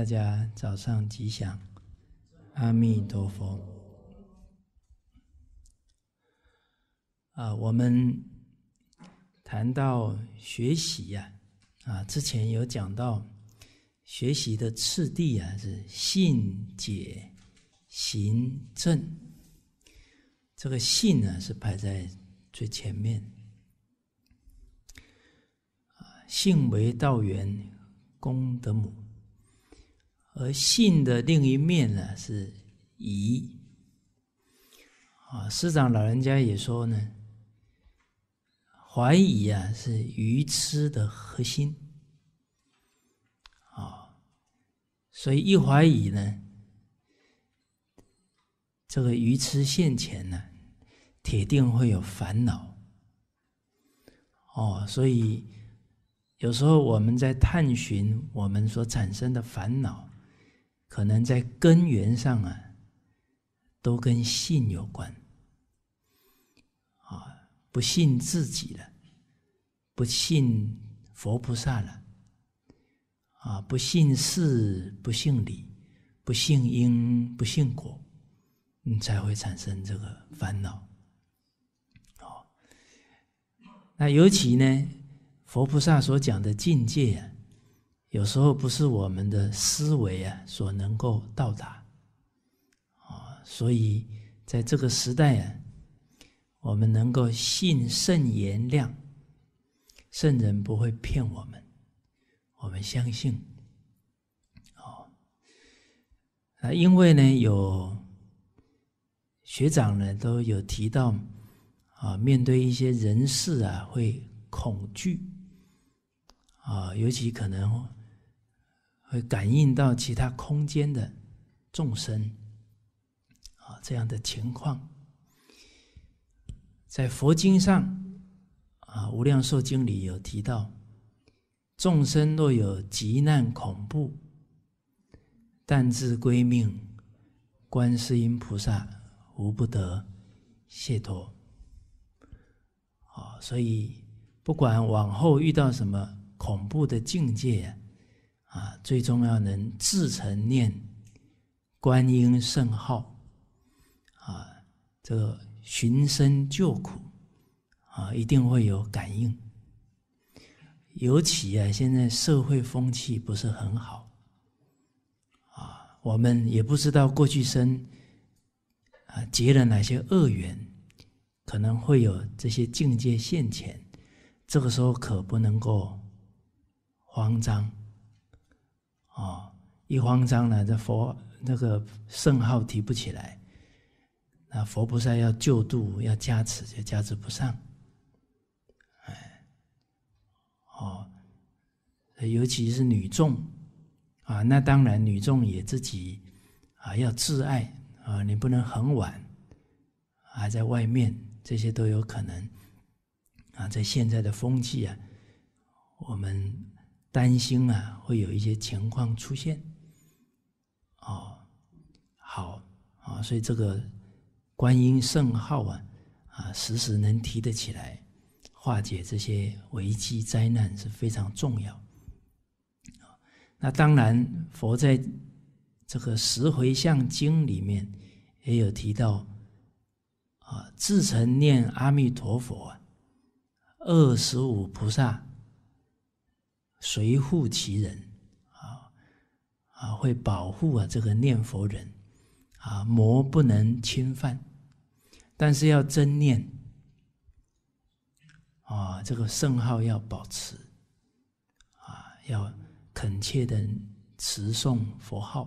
大家早上吉祥，阿弥陀佛。啊，我们谈到学习呀，啊，之前有讲到学习的次第啊，是信解行证。这个信呢，是排在最前面。啊，信为道源，功德母。而信的另一面呢是疑啊，师长老人家也说呢，怀疑啊是愚痴的核心啊，所以一怀疑呢，这个愚痴现前呢，铁定会有烦恼哦，所以有时候我们在探寻我们所产生的烦恼。可能在根源上啊，都跟信有关，啊，不信自己了，不信佛菩萨了，啊，不信事，不信理，不信因，不信果，你才会产生这个烦恼。哦，那尤其呢，佛菩萨所讲的境界啊。有时候不是我们的思维啊所能够到达，啊，所以在这个时代啊，我们能够信圣言量，圣人不会骗我们，我们相信，哦，啊，因为呢，有学长呢都有提到，啊，面对一些人事啊会恐惧，啊，尤其可能。会感应到其他空间的众生啊，这样的情况，在佛经上啊，《无量寿经》里有提到：众生若有极难恐怖，但至归命观世音菩萨，无不得解脱。啊，所以不管往后遇到什么恐怖的境界。啊，最重要能自成念观音圣号，啊，这个寻生救苦，啊，一定会有感应。尤其啊，现在社会风气不是很好，啊，我们也不知道过去生啊结了哪些恶缘，可能会有这些境界现前。这个时候可不能够慌张。哦，一慌张呢，这佛那个圣号提不起来，那佛菩萨要救度、要加持，就加持不上。哎，哦，尤其是女众啊，那当然女众也自己啊要自爱啊，你不能很晚还在外面，这些都有可能啊。在现在的风气啊，我们。担心啊，会有一些情况出现，哦，好啊，所以这个观音圣号啊，啊，时时能提得起来，化解这些危机灾难是非常重要。那当然，佛在这个《十回向经》里面也有提到，啊，自诚念阿弥陀佛，二十五菩萨。随护其人，啊啊，会保护啊这个念佛人，啊魔不能侵犯，但是要真念，啊这个圣号要保持，啊要恳切的持诵佛号，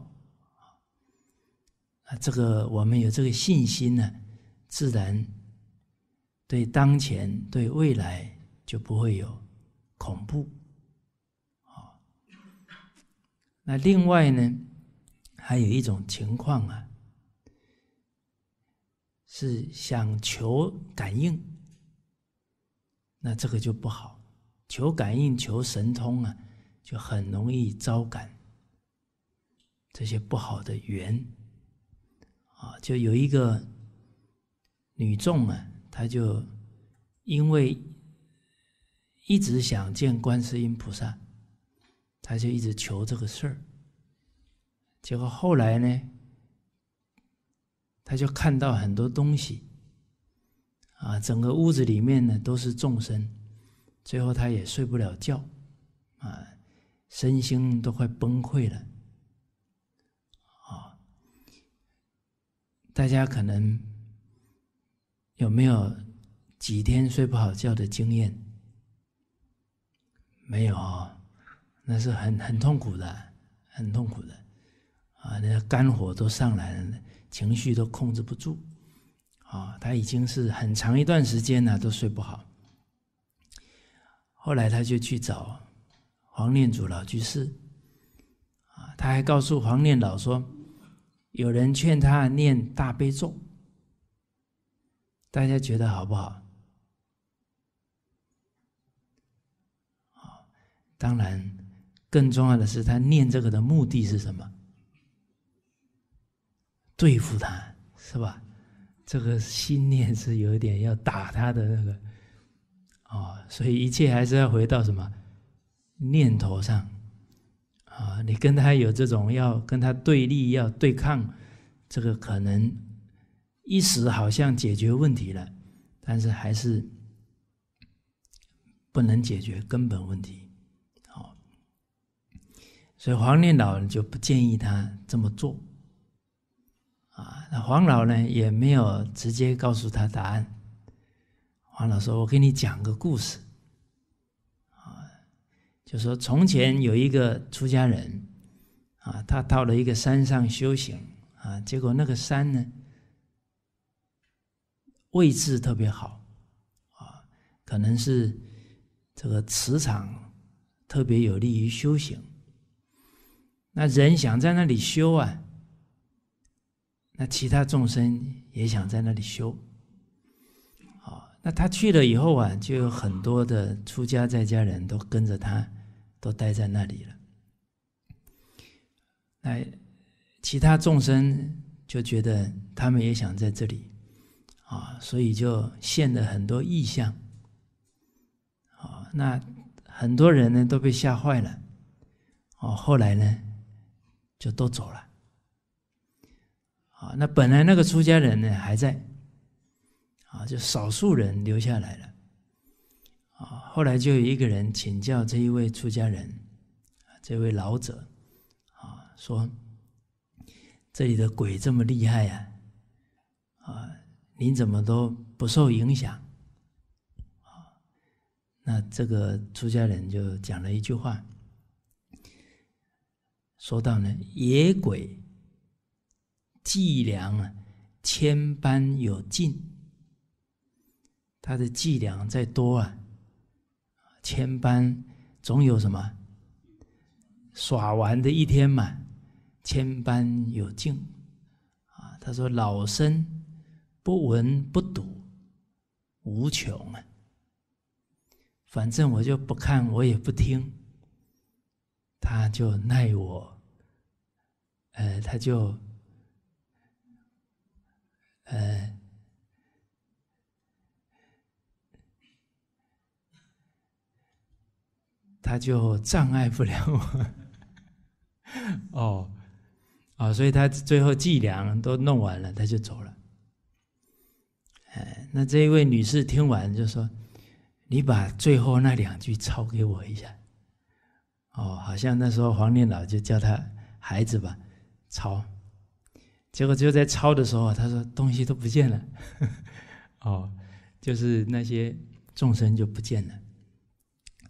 啊这个我们有这个信心呢，自然对当前对未来就不会有恐怖。那另外呢，还有一种情况啊，是想求感应，那这个就不好。求感应、求神通啊，就很容易招感这些不好的缘啊。就有一个女众啊，她就因为一直想见观世音菩萨。他就一直求这个事儿，结果后来呢，他就看到很多东西，啊，整个屋子里面呢都是众生，最后他也睡不了觉，啊，身心都快崩溃了，啊，大家可能有没有几天睡不好觉的经验？没有啊。那是很很痛苦的，很痛苦的，啊，那肝火都上来了，情绪都控制不住，啊，他已经是很长一段时间了都睡不好，后来他就去找黄念祖老居士，啊，他还告诉黄念老说，有人劝他念大悲咒，大家觉得好不好？好，当然。更重要的是，他念这个的目的是什么？对付他是吧？这个心念是有点要打他的那个，啊，所以一切还是要回到什么？念头上啊，你跟他有这种要跟他对立、要对抗，这个可能一时好像解决问题了，但是还是不能解决根本问题。所以黄念老就不建议他这么做，啊，那黄老呢也没有直接告诉他答案。黄老说：“我给你讲个故事，啊，就说从前有一个出家人，啊，他到了一个山上修行，啊，结果那个山呢位置特别好，啊，可能是这个磁场特别有利于修行。”那人想在那里修啊，那其他众生也想在那里修，好，那他去了以后啊，就有很多的出家在家人都跟着他，都待在那里了。那其他众生就觉得他们也想在这里，啊，所以就现了很多意象，啊，那很多人呢都被吓坏了，哦，后来呢？就都走了，啊，那本来那个出家人呢还在，啊，就少数人留下来了，啊，后来就有一个人请教这一位出家人，这位老者，啊，说这里的鬼这么厉害呀，啊，您怎么都不受影响？啊，那这个出家人就讲了一句话。说到呢，野鬼伎俩啊，千般有尽，他的伎俩再多啊，千般总有什么耍玩的一天嘛，千般有尽啊。他说：“老身不闻不睹，无穷啊，反正我就不看，我也不听，他就奈我。”呃，他就，呃，他就障碍不了我，哦，哦，所以他最后计量都弄完了，他就走了。哎，那这一位女士听完就说：“你把最后那两句抄给我一下。”哦，好像那时候黄念老就叫他孩子吧。抄，结果就在抄的时候，他说东西都不见了，哦，就是那些众生就不见了，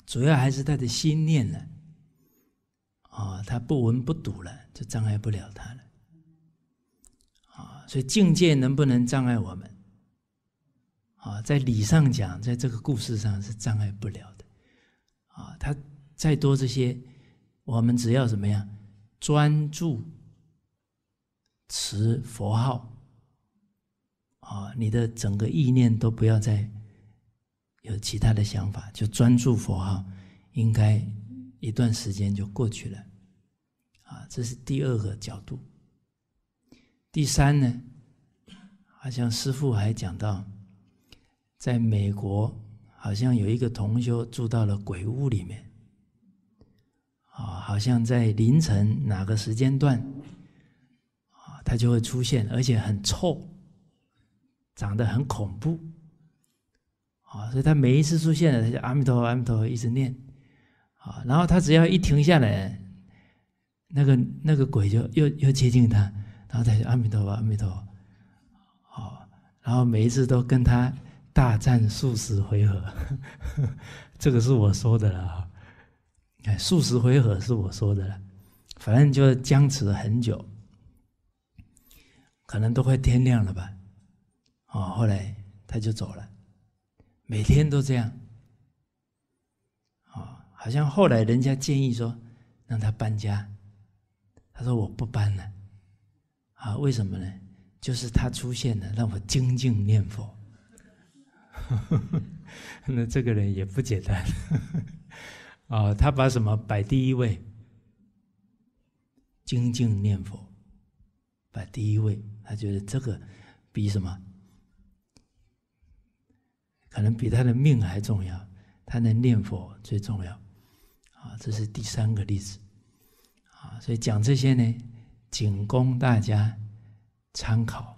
主要还是他的心念呢，啊，他不闻不睹了，就障碍不了他了，啊，所以境界能不能障碍我们？啊，在理上讲，在这个故事上是障碍不了的，啊，他再多这些，我们只要怎么样专注。持佛号，啊，你的整个意念都不要再有其他的想法，就专注佛号，应该一段时间就过去了，啊，这是第二个角度。第三呢，好像师傅还讲到，在美国好像有一个同修住到了鬼屋里面，啊，好像在凌晨哪个时间段。它就会出现，而且很臭，长得很恐怖，啊，所以它每一次出现，了，他就阿弥陀佛，阿弥陀佛，一直念，啊，然后他只要一停下来，那个那个鬼就又又接近他，然后他就阿弥陀佛阿弥陀，佛。好，然后每一次都跟他大战数十回合，这个是我说的了啊，数十回合是我说的了，反正就僵持很久。可能都快天亮了吧，哦，后来他就走了。每天都这样，哦，好像后来人家建议说让他搬家，他说我不搬了，啊，为什么呢？就是他出现了，让我精进念佛。那这个人也不简单，啊，他把什么摆第一位？精进念佛摆第一位。他觉得这个比什么，可能比他的命还重要。他能念佛最重要，啊，这是第三个例子，啊，所以讲这些呢，仅供大家参考，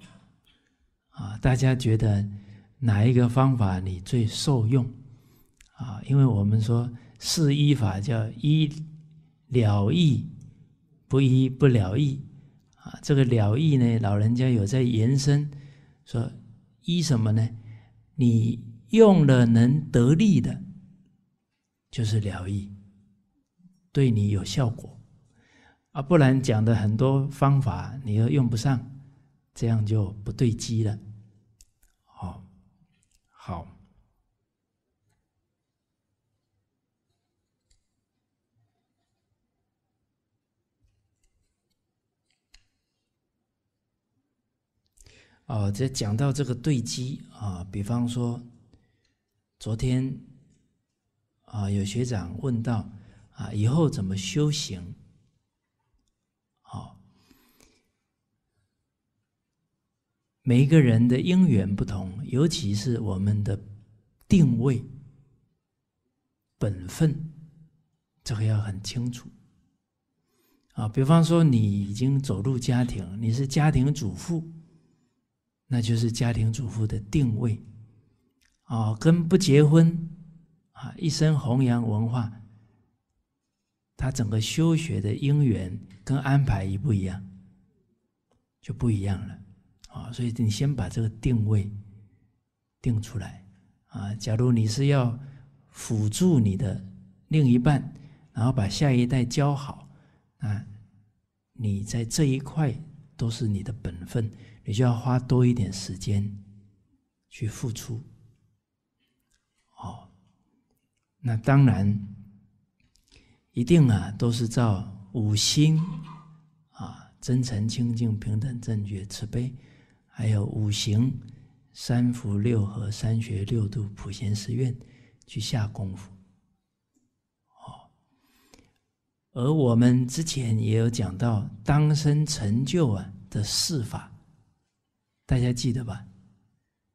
啊，大家觉得哪一个方法你最受用，啊，因为我们说四依法叫一了义，不依不了义。啊，这个疗愈呢，老人家有在延伸，说一什么呢？你用了能得利的，就是疗愈，对你有效果，啊，不然讲的很多方法你又用不上，这样就不对机了。好，好。哦，这讲到这个对机啊，比方说，昨天啊，有学长问到啊，以后怎么修行？好，每一个人的因缘不同，尤其是我们的定位、本分，这个要很清楚。啊，比方说，你已经走入家庭，你是家庭主妇。那就是家庭主妇的定位，啊，跟不结婚啊，一生弘扬文化，他整个修学的因缘跟安排一不一样，就不一样了，啊，所以你先把这个定位定出来，啊，假如你是要辅助你的另一半，然后把下一代教好，啊，你在这一块都是你的本分。你就要花多一点时间去付出，哦，那当然一定啊，都是照五心啊，真诚、清净、平等、正觉、慈悲，还有五行、三福、六合、三学、六度、普贤十愿去下功夫，哦。而我们之前也有讲到，当生成就啊的四法。大家记得吧？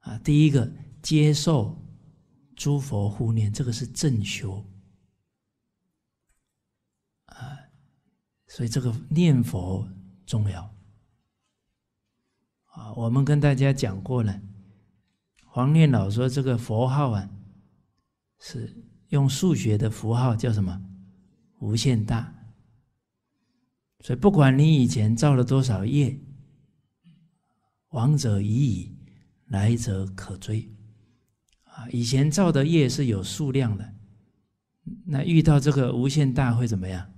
啊，第一个接受诸佛护念，这个是正修啊，所以这个念佛重要啊。我们跟大家讲过了，黄念老说这个佛号啊，是用数学的符号叫什么？无限大。所以不管你以前造了多少业。往者已矣，来者可追。啊，以前造的业是有数量的，那遇到这个无限大，会怎么样？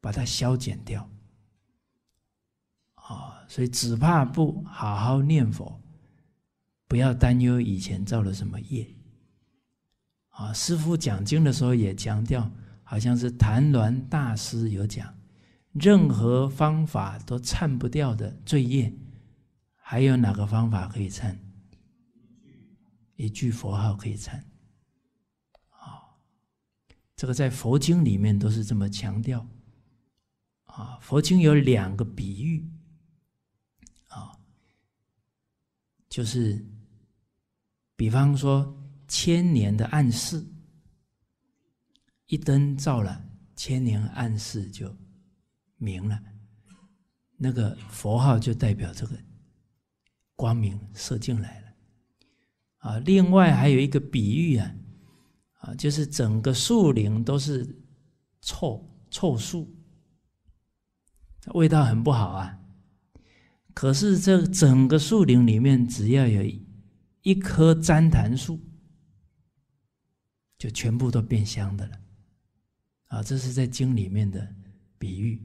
把它消减掉。啊，所以只怕不好好念佛，不要担忧以前造了什么业。啊，师父讲经的时候也强调，好像是谭鸾大师有讲。任何方法都忏不掉的罪业，还有哪个方法可以忏？一句佛号可以忏。啊，这个在佛经里面都是这么强调。啊，佛经有两个比喻。啊，就是，比方说千年的暗示，一灯照了，千年暗示就。明了，那个佛号就代表这个光明射进来了啊！另外还有一个比喻啊，啊，就是整个树林都是臭臭树，味道很不好啊。可是这整个树林里面，只要有一棵旃檀树，就全部都变香的了啊！这是在经里面的比喻。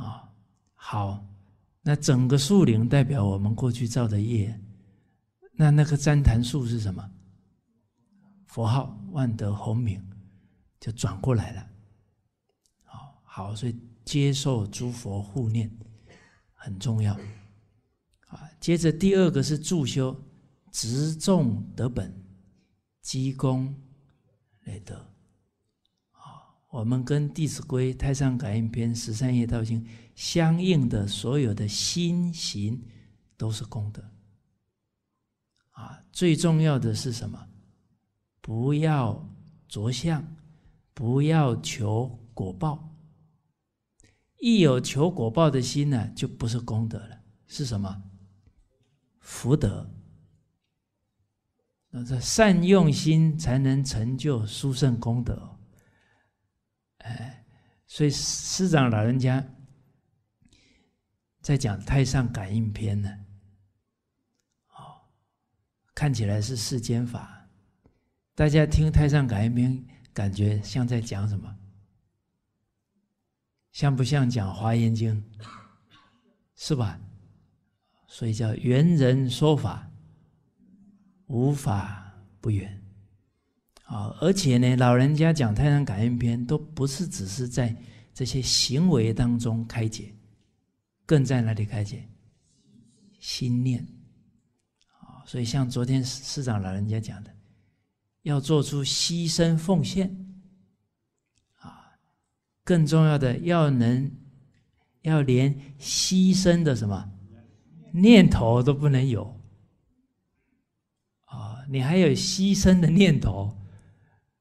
啊，好，那整个树林代表我们过去造的业，那那棵旃檀树是什么？佛号万德洪明，就转过来了，好好，所以接受诸佛护念很重要啊。接着第二个是助修，执众德本，积功累德。我们跟《弟子规》《太上感应篇》《十三业道经》相应的所有的心行，都是功德。啊，最重要的是什么？不要着相，不要求果报。一有求果报的心呢，就不是功德了，是什么？福德。那这善用心，才能成就殊胜功德。哎，所以师长老人家在讲《太上感应篇》呢，哦，看起来是世间法，大家听《太上感应篇》感觉像在讲什么？像不像讲《华严经》？是吧？所以叫缘人说法，无法不圆。啊，而且呢，老人家讲《太上感应篇》都不是只是在这些行为当中开解，更在哪里开解？心念啊！所以像昨天市长老人家讲的，要做出牺牲奉献啊，更重要的要能要连牺牲的什么念头都不能有啊！你还有牺牲的念头？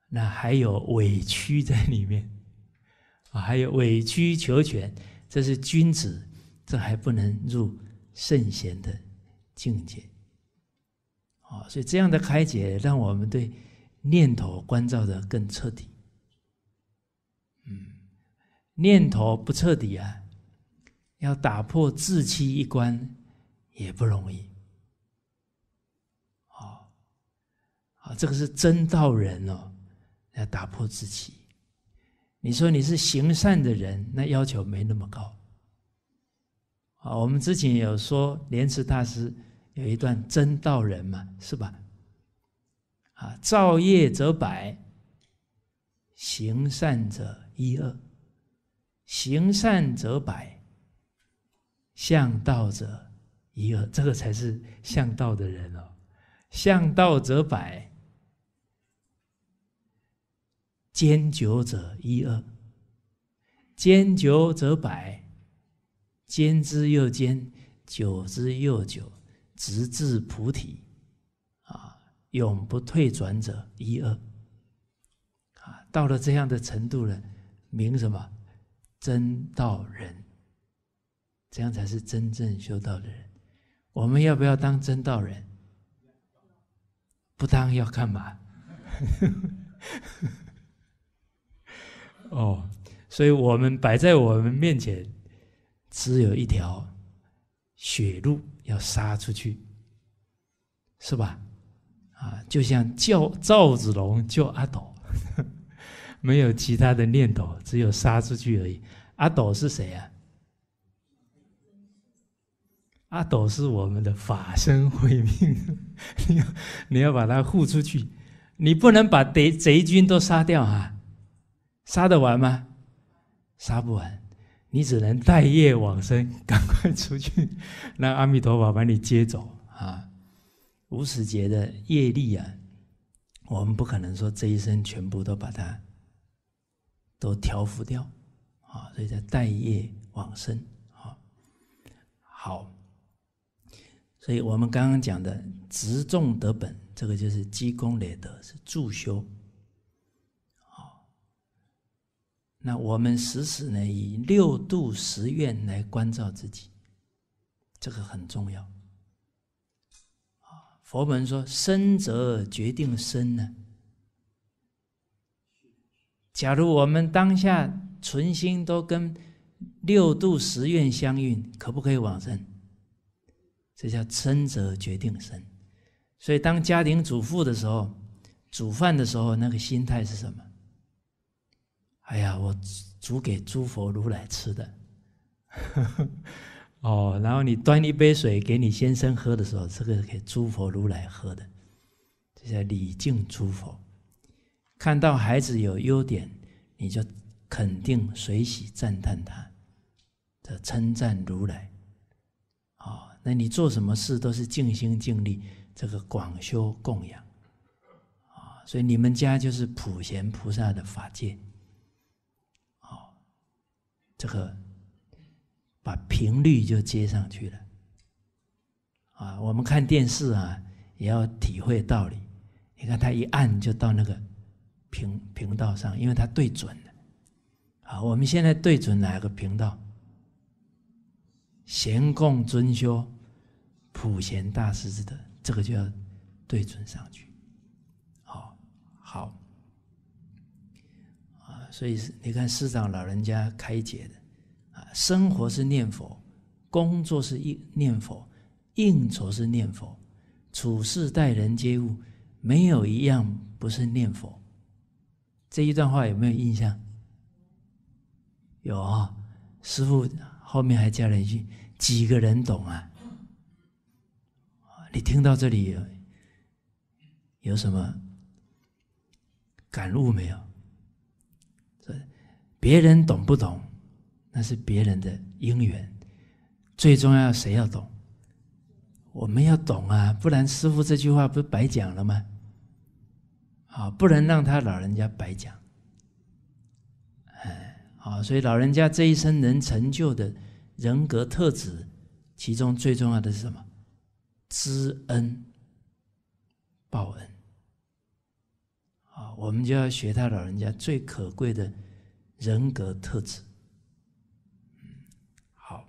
那还有委屈在里面，啊，还有委曲求全，这是君子，这还不能入圣贤的境界。啊，所以这样的开解，让我们对念头关照的更彻底。嗯，念头不彻底啊，要打破自欺一关也不容易。啊，啊，这个是真道人哦。要打破自己，你说你是行善的人，那要求没那么高。啊，我们之前有说莲池大师有一段真道人嘛，是吧？啊，造业则百，行善者一二，行善则百，向道者一二，这个才是向道的人哦，向道则百。兼久者一二，兼久者百，兼之又兼，久之又久，直至菩提，啊，永不退转者一二，啊，到了这样的程度了，明什么？真道人，这样才是真正修道的人。我们要不要当真道人？不当要干嘛？哦，所以我们摆在我们面前，只有一条血路要杀出去，是吧？啊，就像叫赵子龙叫阿斗，没有其他的念头，只有杀出去而已。阿斗是谁啊？阿斗是我们的法身慧命，你要把他护出去，你不能把贼贼军都杀掉啊！杀得完吗？杀不完，你只能带业往生，赶快出去，让阿弥陀佛把你接走啊！无始劫的业力啊，我们不可能说这一生全部都把它都调伏掉啊，所以叫带业往生啊。好，所以我们刚刚讲的执重德本，这个就是积功累德，是助修。那我们时时呢，以六度十愿来关照自己，这个很重要。佛门说“生则决定生”呢。假如我们当下存心都跟六度十愿相应，可不可以往生？这叫生则决定生。所以当家庭主妇的时候，煮饭的时候，那个心态是什么？哎呀，我煮给诸佛如来吃的，哦，然后你端一杯水给你先生喝的时候，这个给诸佛如来喝的，这叫礼敬诸佛。看到孩子有优点，你就肯定随喜赞叹他，这称赞如来。哦，那你做什么事都是尽心尽力，这个广修供养，啊，所以你们家就是普贤菩萨的法界。这个把频率就接上去了，啊，我们看电视啊也要体会道理。你看他一按就到那个频频道上，因为它对准了。啊，我们现在对准哪个频道？贤贡尊修普贤大师之德，这个就要对准上去。好，好。所以，你看师长老人家开解的，啊，生活是念佛，工作是应念佛，应酬是念佛，处事待人接物，没有一样不是念佛。这一段话有没有印象？有啊。师傅后面还加了一句：“几个人懂啊？”你听到这里有有什么感悟没有？别人懂不懂，那是别人的因缘。最重要，谁要懂？我们要懂啊，不然师傅这句话不白讲了吗？好，不能让他老人家白讲。哎，好，所以老人家这一生能成就的人格特质，其中最重要的是什么？知恩报恩。啊，我们就要学他老人家最可贵的。人格特质。好，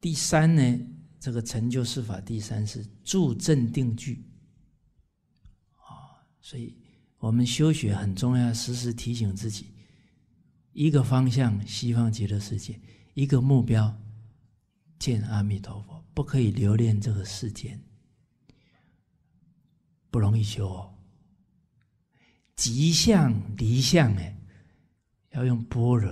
第三呢，这个成就四法，第三是助正定聚啊。所以，我们修学很重要，时时提醒自己，一个方向，西方极乐世界；一个目标，见阿弥陀佛，不可以留恋这个世间。不容易修，哦。吉向离相哎，要用般若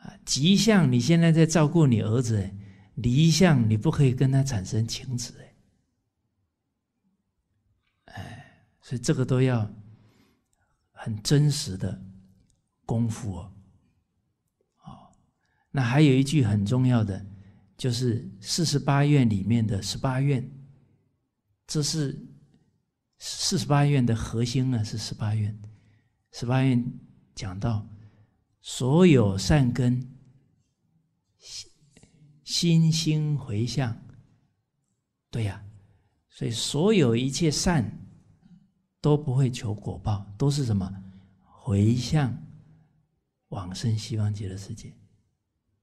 啊，吉祥！你现在在照顾你儿子，离相你不可以跟他产生情执哎，哎，所以这个都要很真实的功夫哦。哦，那还有一句很重要的，就是四十八愿里面的十八愿，这是四十八愿的核心呢，是十八愿，十八愿。讲到所有善根，心心心回向。对呀，所以所有一切善都不会求果报，都是什么回向往生西方极乐世界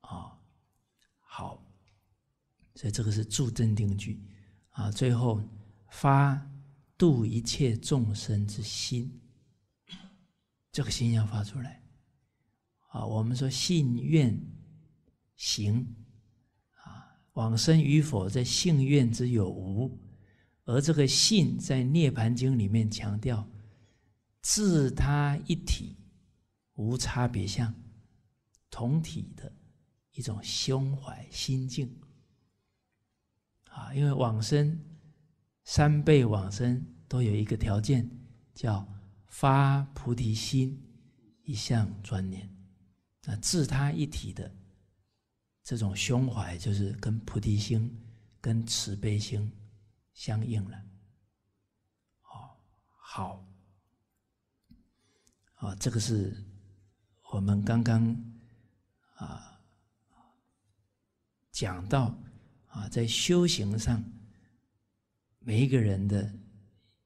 啊！好，所以这个是助真定句啊。最后发度一切众生之心。这个心象发出来，啊，我们说信愿行，啊，往生与否在信愿之有无，而这个信在《涅盘经》里面强调，自他一体，无差别相，同体的一种胸怀心境，啊，因为往生三辈往生都有一个条件叫。发菩提心，一向专念，啊，自他一体的这种胸怀，就是跟菩提心、跟慈悲心相应了。哦，好，啊，这个是我们刚刚啊讲到啊，在修行上，每一个人的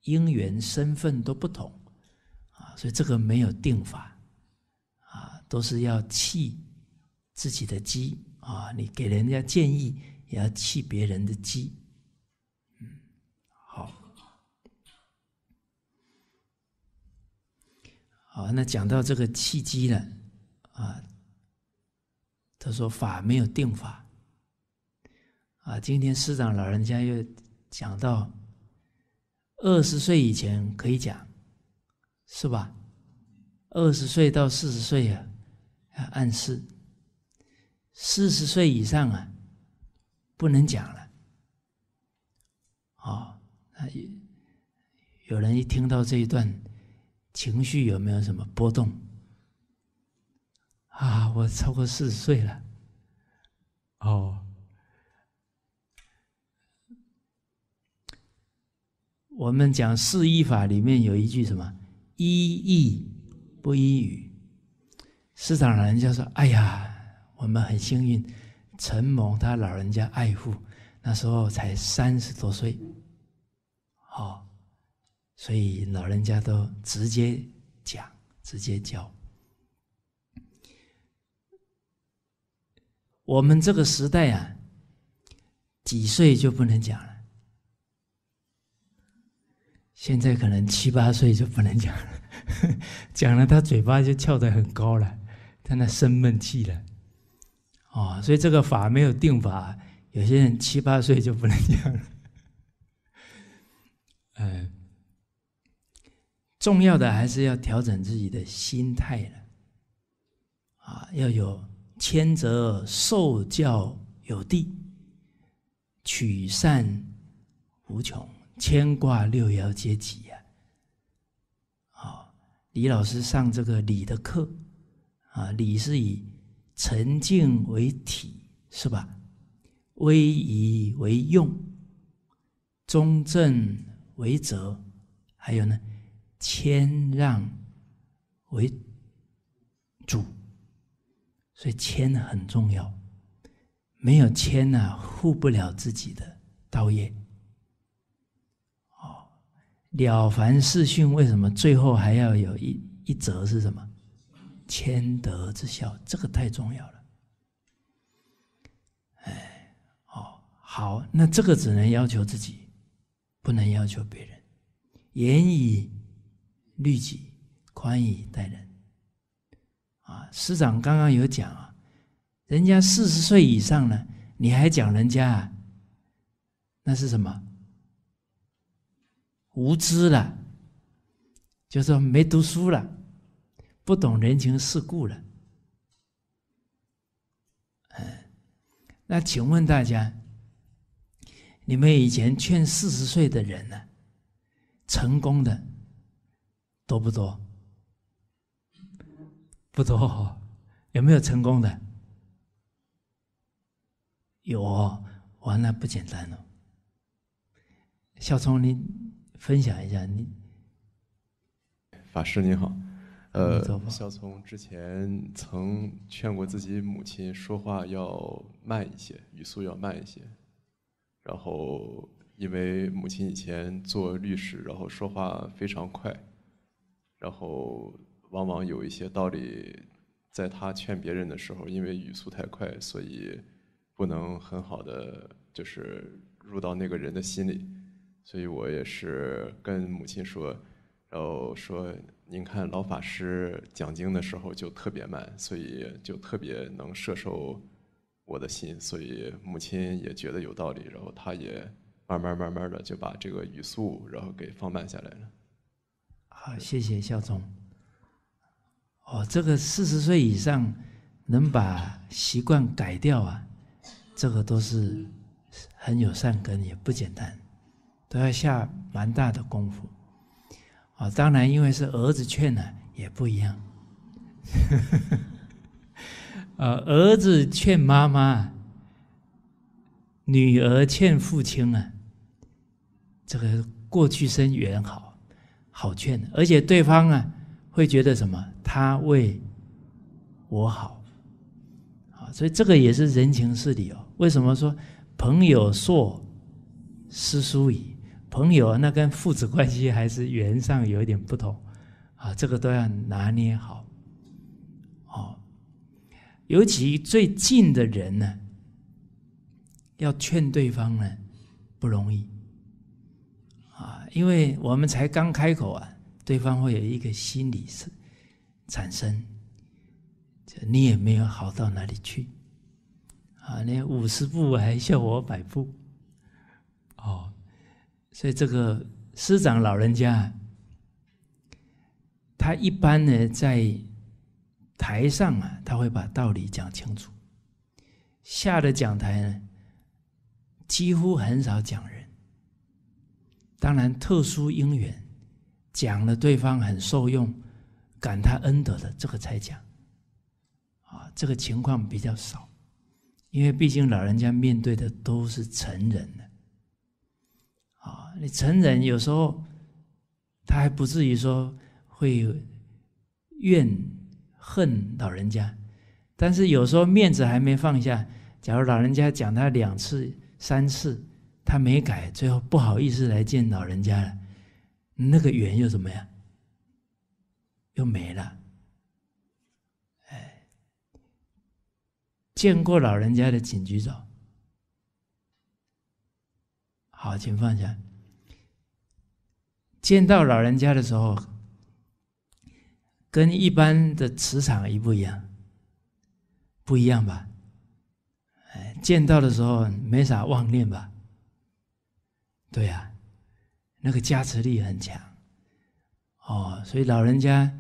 因缘身份都不同。所以这个没有定法，啊，都是要弃自己的机啊，你给人家建议也要弃别人的机，嗯，好，好，那讲到这个契机了啊，他说法没有定法，啊，今天师长老人家又讲到二十岁以前可以讲。是吧？二十岁到四十岁呀，暗示；四十岁以上啊，不能讲了。哦，那有有人一听到这一段，情绪有没有什么波动？啊，我超过四十岁了。哦，我们讲四依法里面有一句什么？一意不一语，市长老人家说：“哎呀，我们很幸运，陈蒙他老人家爱护，那时候才三十多岁，好，所以老人家都直接讲，直接教。我们这个时代啊，几岁就不能讲了。”现在可能七八岁就不能讲了，讲了他嘴巴就翘得很高了，他那生闷气了，哦，所以这个法没有定法，有些人七八岁就不能讲了。嗯，重要的还是要调整自己的心态了，啊，要有谦则受教有地，取善无穷。牵挂六爻阶级呀，好，李老师上这个礼的课啊，礼是以沉静为体是吧？威仪为用，中正为则，还有呢，谦让为主，所以谦很重要，没有谦呢，护不了自己的道业。了凡四训为什么最后还要有一一则是什么？谦德之效，这个太重要了。哎，哦，好，那这个只能要求自己，不能要求别人。严以律己，宽以待人。啊，师长刚刚有讲啊，人家四十岁以上呢，你还讲人家，那是什么？无知了，就说没读书了，不懂人情世故了。嗯，那请问大家，你们以前劝四十岁的人呢，成功的多不多？不多哈，有没有成功的？有，完了不简单了。小聪，你。分享一下，你法师您好，呃，小聪之前曾劝过自己母亲说话要慢一些，语速要慢一些。然后，因为母亲以前做律师，然后说话非常快，然后往往有一些道理，在他劝别人的时候，因为语速太快，所以不能很好的就是入到那个人的心里。所以我也是跟母亲说，然后说您看老法师讲经的时候就特别慢，所以就特别能摄受我的心。所以母亲也觉得有道理，然后她也慢慢慢慢的就把这个语速然后给放慢下来了。好，谢谢肖总。哦，这个四十岁以上能把习惯改掉啊，这个都是很有善根，也不简单。都要下蛮大的功夫，啊，当然因为是儿子劝呢，也不一样。呃，儿子劝妈妈，女儿劝父亲啊，这个过去生缘好，好劝，而且对方啊会觉得什么？他为我好，啊，所以这个也是人情世理哦。为什么说朋友硕师书矣？朋友，那跟父子关系还是缘上有一点不同，啊，这个都要拿捏好，哦，尤其最近的人呢，要劝对方呢不容易，啊，因为我们才刚开口啊，对方会有一个心理是产生，你也没有好到哪里去，啊，那五十步还笑我百步。所以，这个师长老人家，他一般呢在台上啊，他会把道理讲清楚；下的讲台呢，几乎很少讲人。当然，特殊因缘，讲了对方很受用，感他恩德的，这个才讲。啊，这个情况比较少，因为毕竟老人家面对的都是成人了。你成人有时候，他还不至于说会怨恨老人家，但是有时候面子还没放下。假如老人家讲他两次、三次，他没改，最后不好意思来见老人家了，那个缘又怎么样？又没了。哎，见过老人家的，请举手。好，请放下。见到老人家的时候，跟一般的磁场一不一样？不一样吧？哎，见到的时候没啥妄念吧？对呀，那个加持力很强哦，所以老人家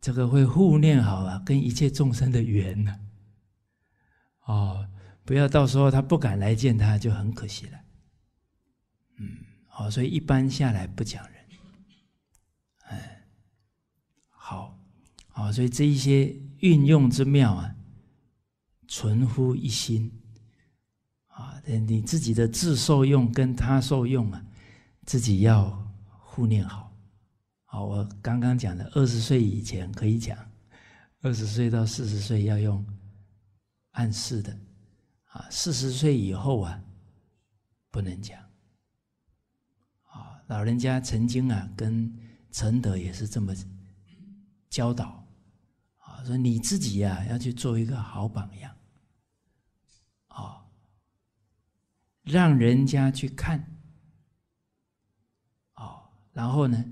这个会护念好啊，跟一切众生的缘呢，哦，不要到时候他不敢来见，他就很可惜了。哦，所以一般下来不讲人，哎，好，好，所以这一些运用之妙啊，存乎一心啊，你自己的自受用跟他受用啊，自己要互念好。好，我刚刚讲的，二十岁以前可以讲，二十岁到四十岁要用暗示的，啊，四十岁以后啊，不能讲。老人家曾经啊，跟陈德也是这么教导啊，说你自己呀要去做一个好榜样，哦，让人家去看，哦，然后呢，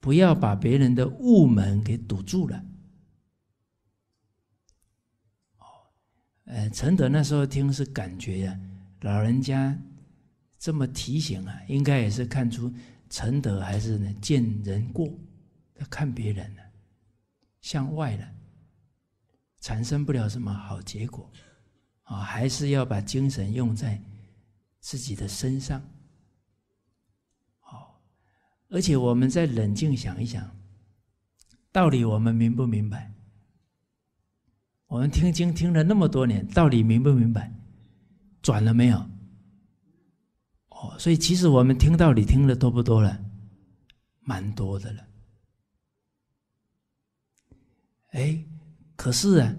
不要把别人的物门给堵住了，哦，呃，陈德那时候听是感觉呀，老人家。这么提醒啊，应该也是看出，承德还是呢见人过，看别人呢，向外的，产生不了什么好结果，啊，还是要把精神用在自己的身上，好，而且我们再冷静想一想，道理我们明不明白？我们听经听了那么多年，到底明不明白？转了没有？所以，其实我们听到你听的多不多了？蛮多的了。哎，可是啊，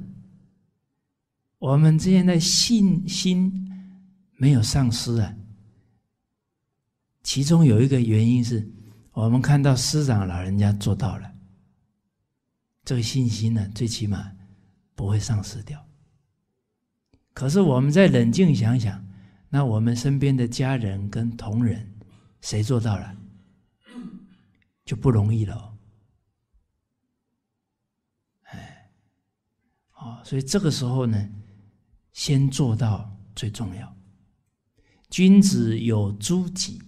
我们之间的信心没有丧失啊。其中有一个原因是，我们看到师长老人家做到了，这个信心呢，最起码不会丧失掉。可是，我们再冷静想想。那我们身边的家人跟同仁，谁做到了，就不容易了。哎，哦，所以这个时候呢，先做到最重要。君子有诸己，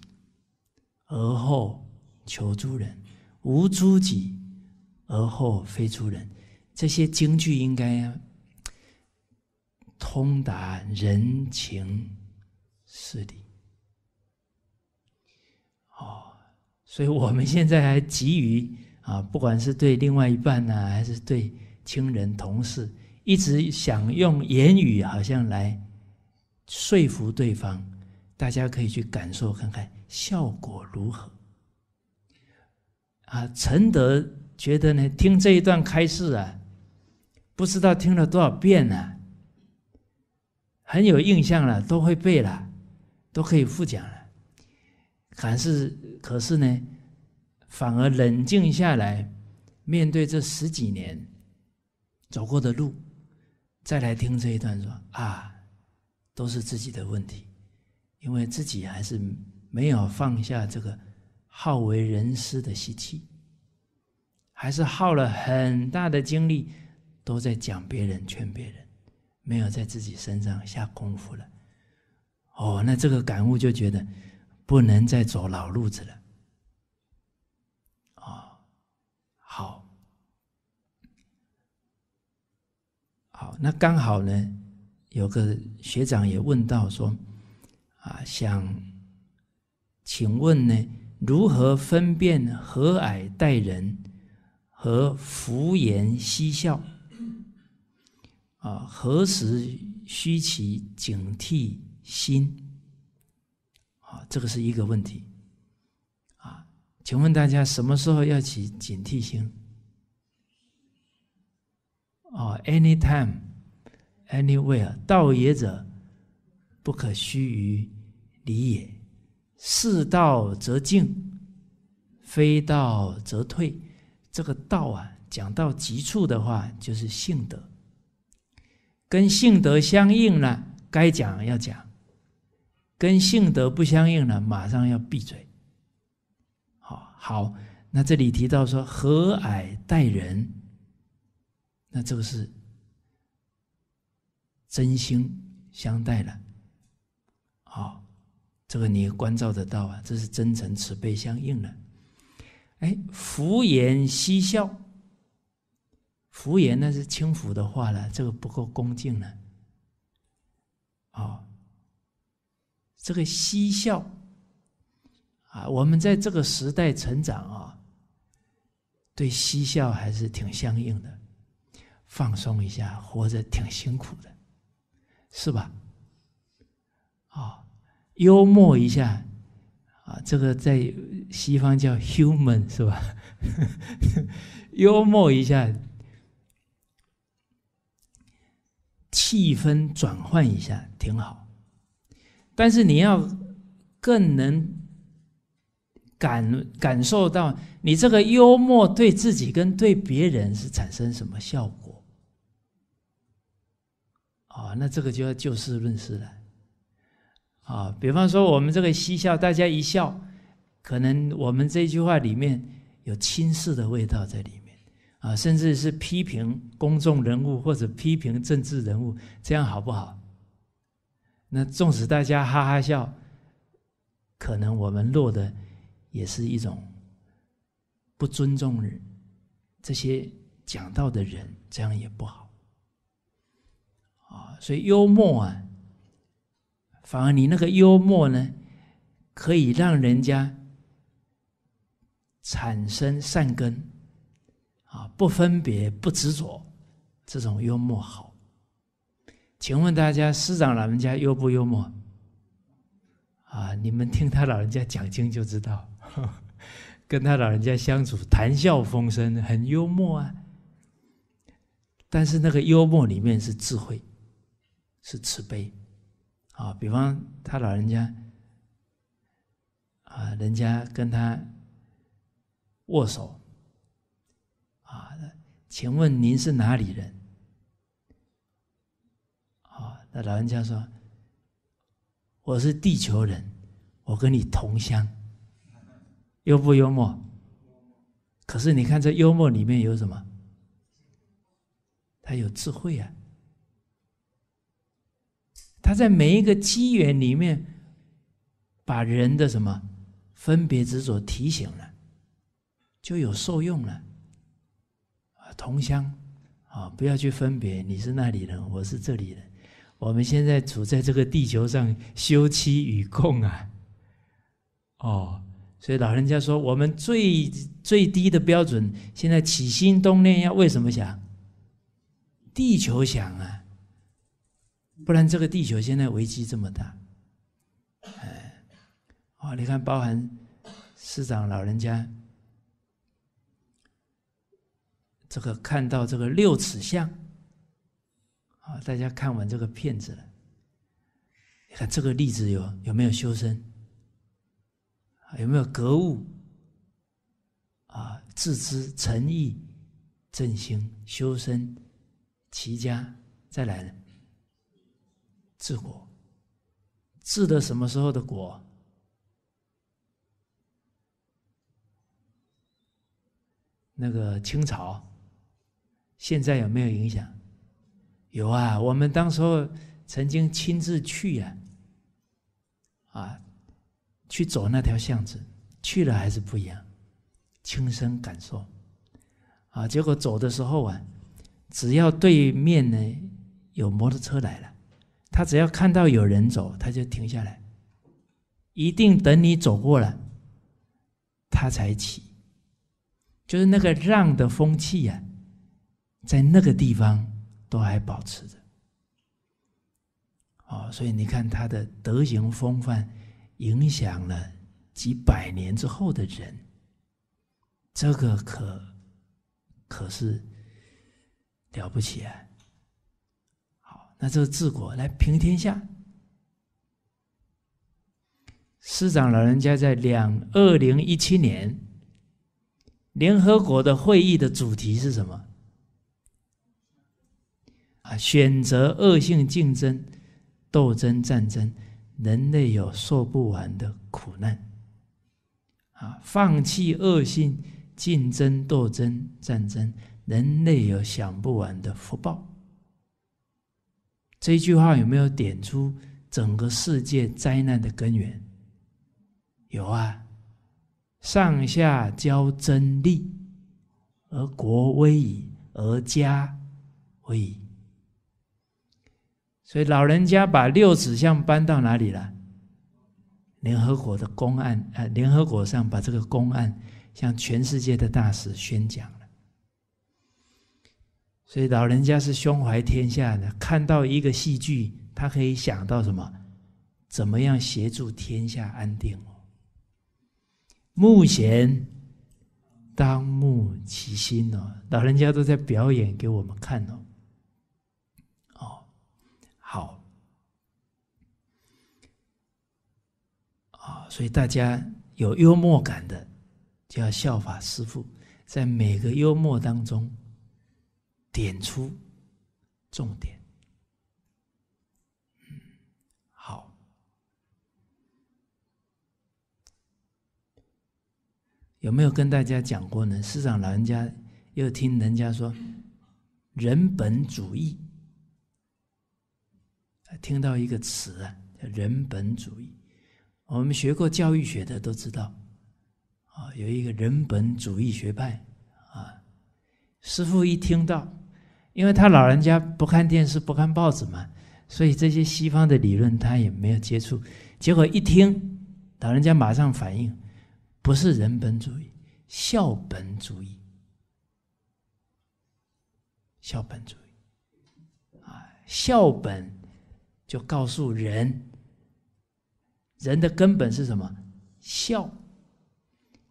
而后求诸人；无诸己，而后非诸人。这些京剧应该通达人情。是的，哦，所以我们现在还急于啊，不管是对另外一半呢，还是对亲人、同事，一直想用言语好像来说服对方。大家可以去感受看看效果如何啊！陈德觉得呢，听这一段开示啊，不知道听了多少遍了，很有印象了，都会背了。都可以复讲了，还是可是呢？反而冷静下来，面对这十几年走过的路，再来听这一段说啊，都是自己的问题，因为自己还是没有放下这个好为人师的习气，还是耗了很大的精力都在讲别人、劝别人，没有在自己身上下功夫了。哦，那这个感悟就觉得不能再走老路子了。哦，好，好，那刚好呢，有个学长也问到说，啊，想请问呢，如何分辨和蔼待人和敷衍嬉笑？啊，何时需其警惕？心啊，这个是一个问题啊。请问大家什么时候要起警惕心？哦，anytime，anywhere。道也者，不可虚于离也；是道则进，非道则退。这个道啊，讲到极处的话，就是性德。跟性德相应呢，该讲要讲。跟性德不相应呢，马上要闭嘴。好好，那这里提到说和蔼待人，那这个是真心相待了。好，这个你关照得到啊，这是真诚慈悲相应了。哎，敷衍嬉笑，敷衍那是轻浮的话了，这个不够恭敬了。好。这个嬉笑啊，我们在这个时代成长啊，对嬉笑还是挺相应的，放松一下，活着挺辛苦的，是吧？啊，幽默一下啊，这个在西方叫 h u m a n 是吧？幽默一下，气氛转换一下，挺好。但是你要更能感感受到你这个幽默对自己跟对别人是产生什么效果？啊，那这个就要就事论事了。啊，比方说我们这个嬉笑，大家一笑，可能我们这句话里面有轻视的味道在里面，啊，甚至是批评公众人物或者批评政治人物，这样好不好？那纵使大家哈哈笑，可能我们落的也是一种不尊重这些讲道的人，这样也不好啊。所以幽默啊，反而你那个幽默呢，可以让人家产生善根啊，不分别不执着，这种幽默好。请问大家，师长老人家幽不幽默？啊，你们听他老人家讲经就知道，跟他老人家相处，谈笑风生，很幽默啊。但是那个幽默里面是智慧，是慈悲。啊，比方他老人家，啊，人家跟他握手，啊，请问您是哪里人？那老人家说：“我是地球人，我跟你同乡，幽不幽默？可是你看这幽默里面有什么？他有智慧啊！他在每一个机缘里面，把人的什么分别执着提醒了，就有受用了啊！同乡啊，不要去分别，你是那里人，我是这里人。”我们现在处在这个地球上休戚与共啊，哦，所以老人家说，我们最最低的标准，现在起心动念要为什么想？地球想啊，不然这个地球现在危机这么大，哎，哦，你看，包含市长老人家，这个看到这个六尺像。啊！大家看完这个片子，了，你看这个例子有有没有修身？有没有格物？啊，自知、诚意、正心、修身、齐家，再来呢？治国，治的什么时候的国？那个清朝，现在有没有影响？有啊，我们当时候曾经亲自去呀，啊，去走那条巷子，去了还是不一样，亲身感受，啊，结果走的时候啊，只要对面呢有摩托车来了，他只要看到有人走，他就停下来，一定等你走过了，他才起，就是那个让的风气呀，在那个地方。都还保持着，哦，所以你看他的德行风范，影响了几百年之后的人，这个可可是了不起啊！好，那这个治国来平天下，师长老人家在两二零一七年联合国的会议的主题是什么？啊，选择恶性竞争、斗争、战争，人类有受不完的苦难；啊，放弃恶性竞争、斗争、战争，人类有享不完的福报。这句话有没有点出整个世界灾难的根源？有啊，上下交争利，而国危矣，而家危。矣。所以老人家把六指相搬到哪里了？联合国的公案啊，联合国上把这个公案向全世界的大使宣讲了。所以老人家是胸怀天下的，看到一个戏剧，他可以想到什么？怎么样协助天下安定？目前当务其心哦，老人家都在表演给我们看哦。所以大家有幽默感的，就要效法师父，在每个幽默当中点出重点。好，有没有跟大家讲过呢？师长老人家又听人家说，人本主义，听到一个词啊，叫人本主义。我们学过教育学的都知道，啊，有一个人本主义学派，啊，师傅一听到，因为他老人家不看电视、不看报纸嘛，所以这些西方的理论他也没有接触。结果一听，老人家马上反应，不是人本主义，校本主义，校本主义，啊，校本就告诉人。人的根本是什么？孝。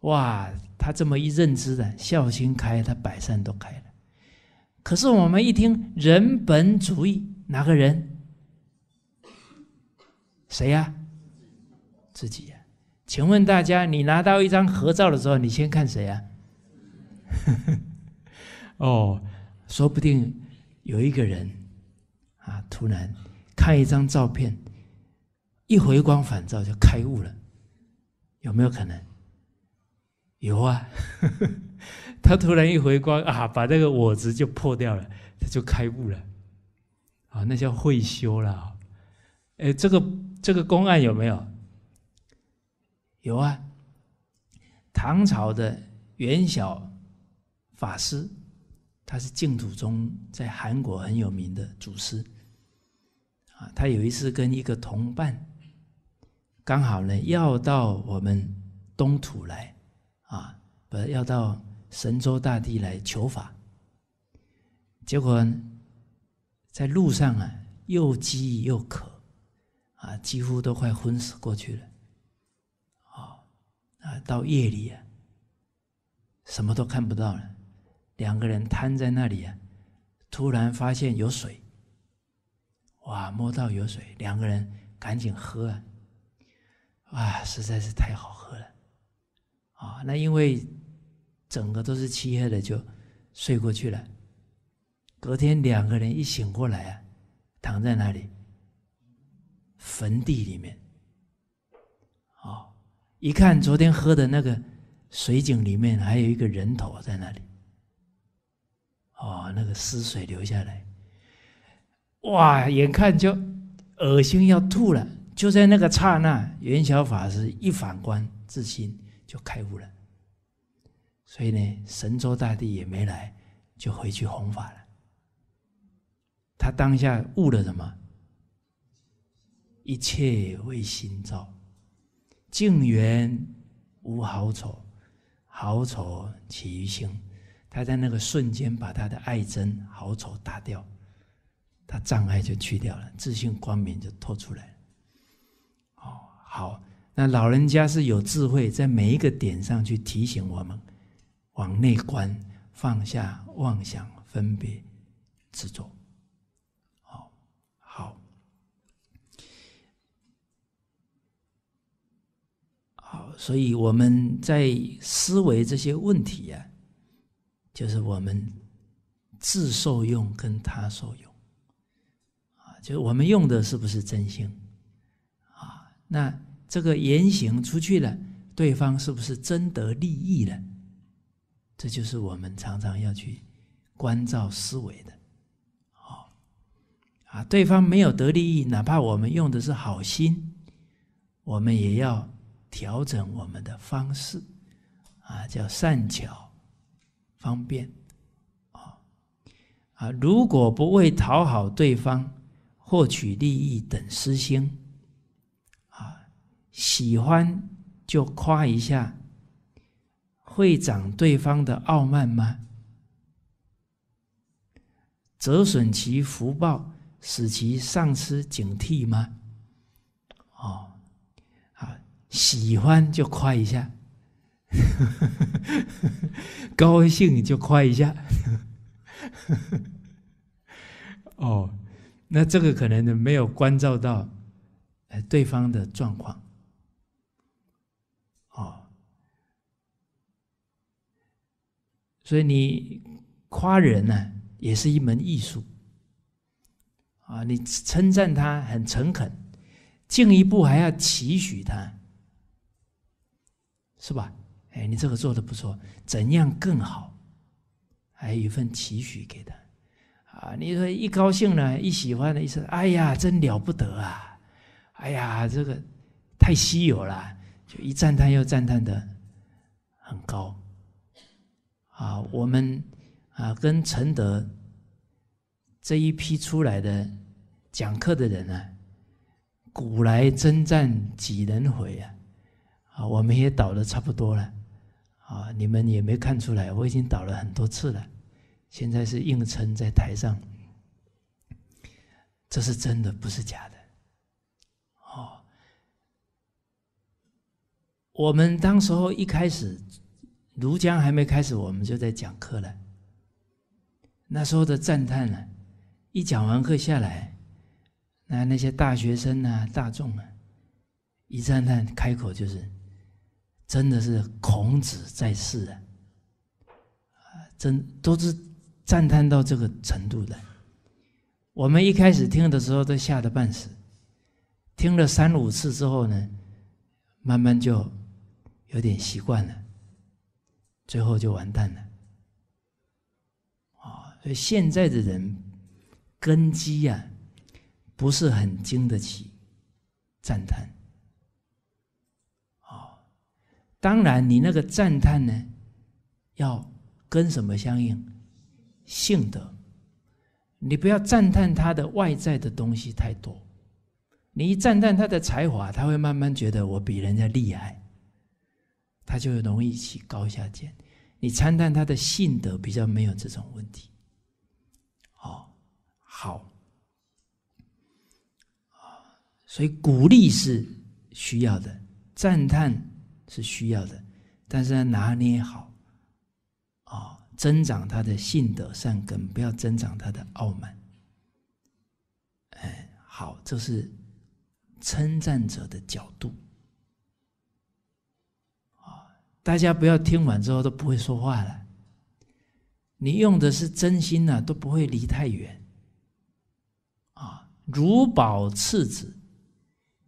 哇，他这么一认知的孝心开，他百善都开了。可是我们一听人本主义，哪个人？谁呀？自己呀？请问大家，你拿到一张合照的时候，你先看谁啊？哦，说不定有一个人啊，突然看一张照片。一回光返照就开悟了，有没有可能？有啊，他突然一回光啊，把这个我字就破掉了，他就开悟了，啊，那叫会修了啊。哎，这个这个公案有没有？有啊，唐朝的元晓法师，他是净土宗在韩国很有名的祖师，啊，他有一次跟一个同伴。刚好呢，要到我们东土来，啊，不要到神州大地来求法。结果在路上啊，又饥又渴，啊，几乎都快昏死过去了。哦，啊，到夜里啊，什么都看不到了，两个人瘫在那里啊，突然发现有水，哇，摸到有水，两个人赶紧喝啊。啊，实在是太好喝了，啊，那因为整个都是漆黑的，就睡过去了。隔天两个人一醒过来啊，躺在那里，坟地里面，啊，一看昨天喝的那个水井里面还有一个人头在那里，哦，那个尸水流下来，哇，眼看就恶心要吐了。就在那个刹那，元小法师一反观自心，就开悟了。所以呢，神州大帝也没来，就回去弘法了。他当下悟了什么？一切为心造，净缘无好丑，好丑起于心。他在那个瞬间把他的爱憎好丑打掉，他障碍就去掉了，自信光明就透出来。好，那老人家是有智慧，在每一个点上去提醒我们，往内观，放下妄想、分别、执着。好，好，好，所以我们在思维这些问题呀，就是我们自受用跟他受用啊，就是我们用的是不是真心啊？那。这个言行出去了，对方是不是真得利益了？这就是我们常常要去关照思维的，哦，啊，对方没有得利益，哪怕我们用的是好心，我们也要调整我们的方式，啊，叫善巧方便，啊，啊，如果不为讨好对方、获取利益等私心。喜欢就夸一下，会长对方的傲慢吗？折损其福报，使其丧失警惕吗？哦，啊，喜欢就夸一下，高兴就夸一下，哦，那这个可能没有关照到，呃，对方的状况。所以你夸人呢，也是一门艺术，啊，你称赞他很诚恳，进一步还要期许他，是吧？哎，你这个做的不错，怎样更好？还有一份期许给他，啊，你说一高兴呢，一喜欢的一说，哎呀，真了不得啊，哎呀，这个太稀有了，就一赞叹又赞叹的很高。啊，我们啊，跟承德这一批出来的讲课的人呢，古来征战几人回啊，啊，我们也倒的差不多了，啊，你们也没看出来，我已经倒了很多次了，现在是硬撑在台上，这是真的，不是假的，哦，我们当时候一开始。庐江还没开始，我们就在讲课了。那时候的赞叹呢，一讲完课下来，那那些大学生啊、大众啊，一赞叹开口就是，真的是孔子在世啊！啊，真都是赞叹到这个程度的。我们一开始听的时候都吓得半死，听了三五次之后呢，慢慢就有点习惯了。最后就完蛋了，啊！现在的人根基呀不是很经得起赞叹，啊！当然，你那个赞叹呢要跟什么相应？性德。你不要赞叹他的外在的东西太多，你一赞叹他的才华，他会慢慢觉得我比人家厉害。他就容易起高下见，你赞叹他的性德比较没有这种问题，哦，好，啊，所以鼓励是需要的，赞叹是需要的，但是拿捏好，哦，增长他的性德善根，不要增长他的傲慢，哎，好，这是称赞者的角度。大家不要听完之后都不会说话了。你用的是真心呢，都不会离太远。啊，如宝赤子，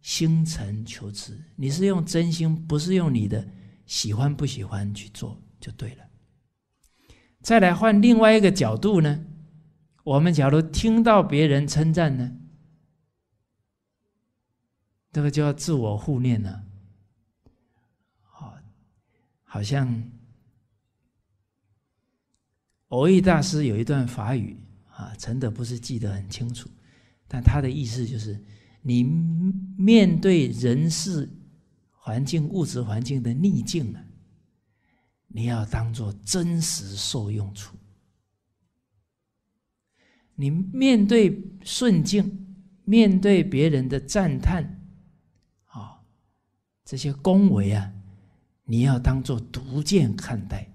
心诚求之。你是用真心，不是用你的喜欢不喜欢去做，就对了。再来换另外一个角度呢，我们假如听到别人称赞呢，这个叫自我护念呢。好像，偶益大师有一段法语啊，陈德不是记得很清楚，但他的意思就是，你面对人事环境、物质环境的逆境啊，你要当做真实受用处；你面对顺境，面对别人的赞叹，啊，这些恭维啊。你要当做毒箭看待，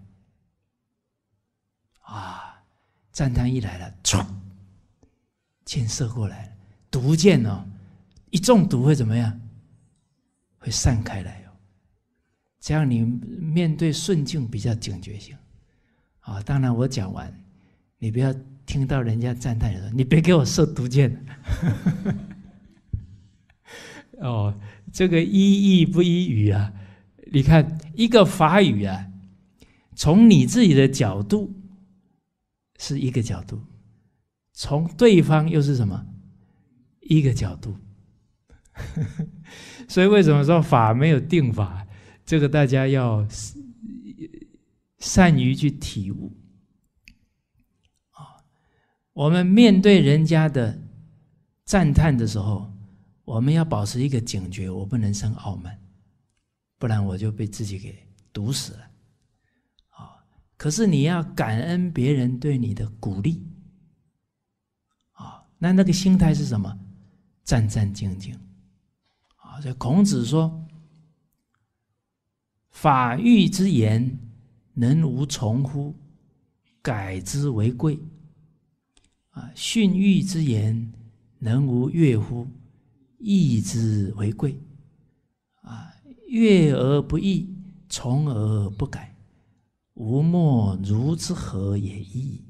啊！站台一来了，唰，箭射过来了，毒箭哦，一中毒会怎么样？会散开来哦。这样你面对顺境比较警觉性。啊，当然我讲完，你不要听到人家赞叹说：“你别给我射毒箭。”哦，这个一意不一语啊。你看一个法语啊，从你自己的角度是一个角度，从对方又是什么一个角度？所以为什么说法没有定法？这个大家要善于去体悟啊。我们面对人家的赞叹的时候，我们要保持一个警觉，我不能生傲慢。不然我就被自己给毒死了，啊！可是你要感恩别人对你的鼓励，啊！那那个心态是什么？战战兢兢，啊！所以孔子说：“法欲之言，能无从乎？改之为贵。啊，训欲之言，能无悦乎？绎之为贵。”悦而不易，从而不改，吾莫如之何也易。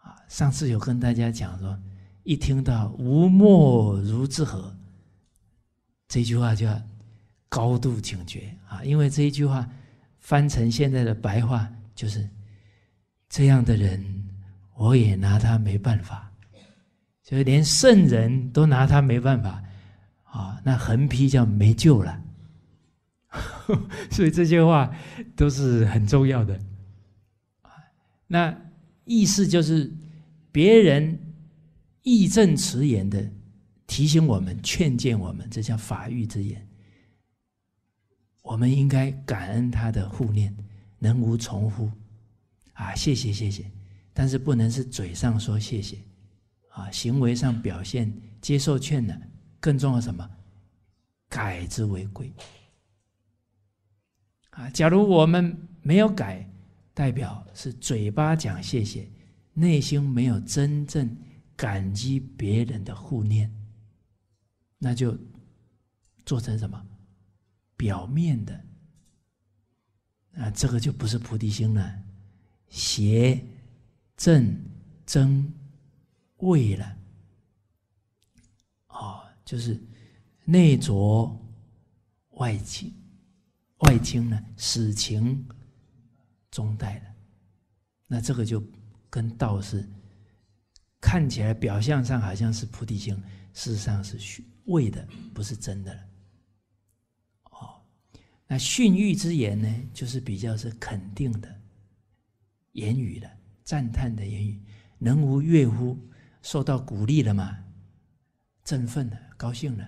啊，上次有跟大家讲说，一听到“吾莫如之何”这句话，就要高度警觉啊！因为这一句话翻成现在的白话，就是这样的人，我也拿他没办法，就连圣人都拿他没办法啊！那横批叫没救了。所以这些话都是很重要的。那意思就是，别人义正辞严的提醒我们、劝谏我们，这叫法欲之言。我们应该感恩他的护念，能无重乎？啊，谢谢谢谢。但是不能是嘴上说谢谢，啊，行为上表现接受劝呢。更重要什么？改之为贵。啊，假如我们没有改，代表是嘴巴讲谢谢，内心没有真正感激别人的护念，那就做成什么？表面的啊，这个就不是菩提心了，邪正真贵了，哦，就是内浊外净。外经呢，始情终代的，那这个就跟道是看起来表象上好像是菩提心，事实上是虚伪的，不是真的了。哦，那训谕之言呢，就是比较是肯定的言语了，赞叹的言语。能无悦乎？受到鼓励了嘛，振奋了，高兴了。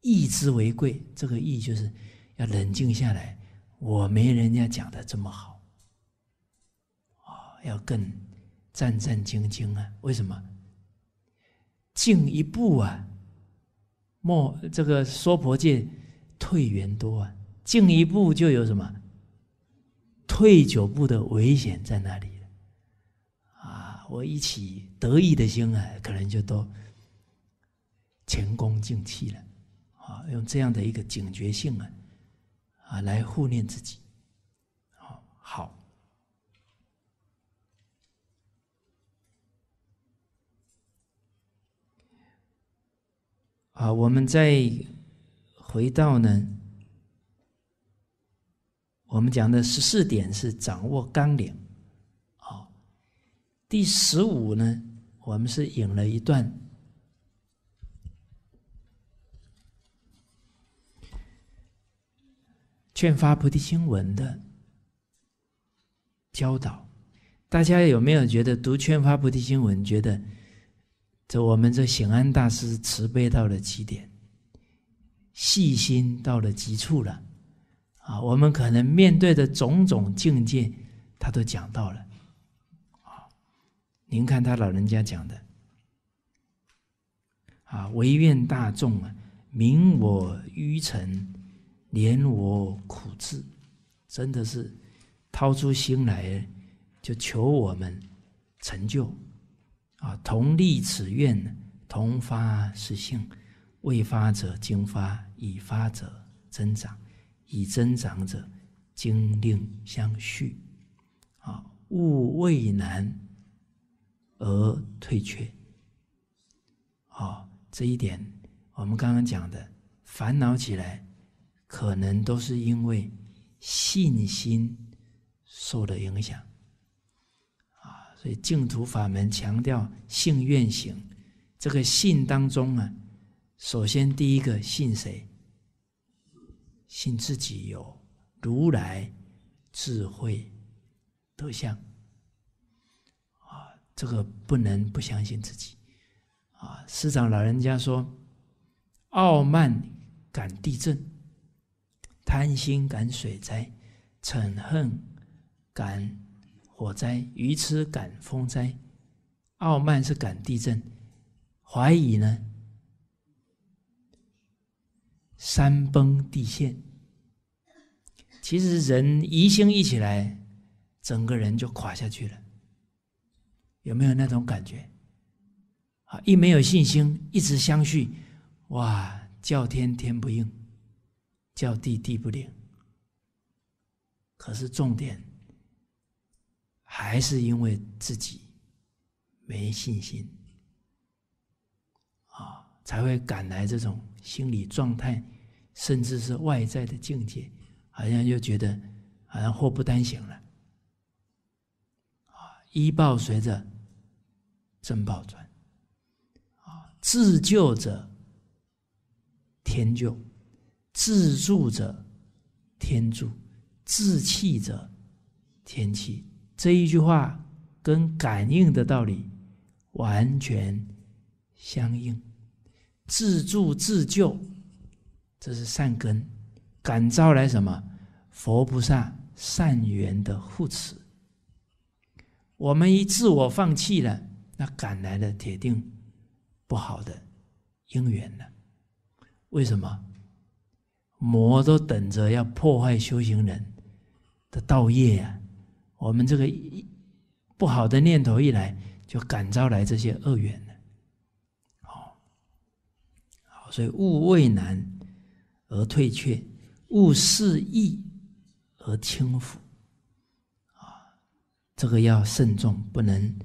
义之为贵，这个义就是。要冷静下来，我没人家讲的这么好啊！要更战战兢兢啊！为什么？进一步啊，莫这个娑婆界退缘多啊，进一步就有什么退九步的危险在那里啊！我一起得意的心啊，可能就都前功尽弃了啊！用这样的一个警觉性啊！啊，来护念自己，好，好。啊，我们再回到呢，我们讲的十四点是掌握纲领，好。第十五呢，我们是引了一段。劝发菩提心文的教导，大家有没有觉得读劝发菩提心文，觉得这我们这显安大师慈悲到了极点，细心到了极处了啊？我们可能面对的种种境界，他都讲到了啊。您看他老人家讲的啊，唯愿大众啊，明我愚尘。怜我苦志，真的是掏出心来，就求我们成就啊！同立此愿，同发实性。未发者，经发；已发者，增长；以增长者，经令相续。啊！勿畏难而退却。啊！这一点，我们刚刚讲的，烦恼起来。可能都是因为信心受的影响啊，所以净土法门强调信愿行。这个信当中啊，首先第一个信谁？信自己有如来智慧德相啊，这个不能不相信自己啊。师长老人家说：“傲慢感地震。”贪心感水灾，嗔恨感火灾，愚痴感风灾，傲慢是感地震，怀疑呢，山崩地陷。其实人疑心一起来，整个人就垮下去了。有没有那种感觉？啊，一没有信心，一直相续，哇，叫天天不应。叫地地不灵，可是重点还是因为自己没信心啊，才会赶来这种心理状态，甚至是外在的境界，好像又觉得好像祸不单行了啊，一报随着真报转啊，自救者天救。自助者天助，自弃者天弃。这一句话跟感应的道理完全相应。自助自救，这是善根，感召来什么？佛菩萨善缘的护持。我们一自我放弃了，那赶来的铁定不好的因缘了。为什么？魔都等着要破坏修行人的道业呀！我们这个一不好的念头一来，就感召来这些恶缘了。哦，好，所以勿畏难而退却，勿事易而轻浮。啊，这个要慎重，不能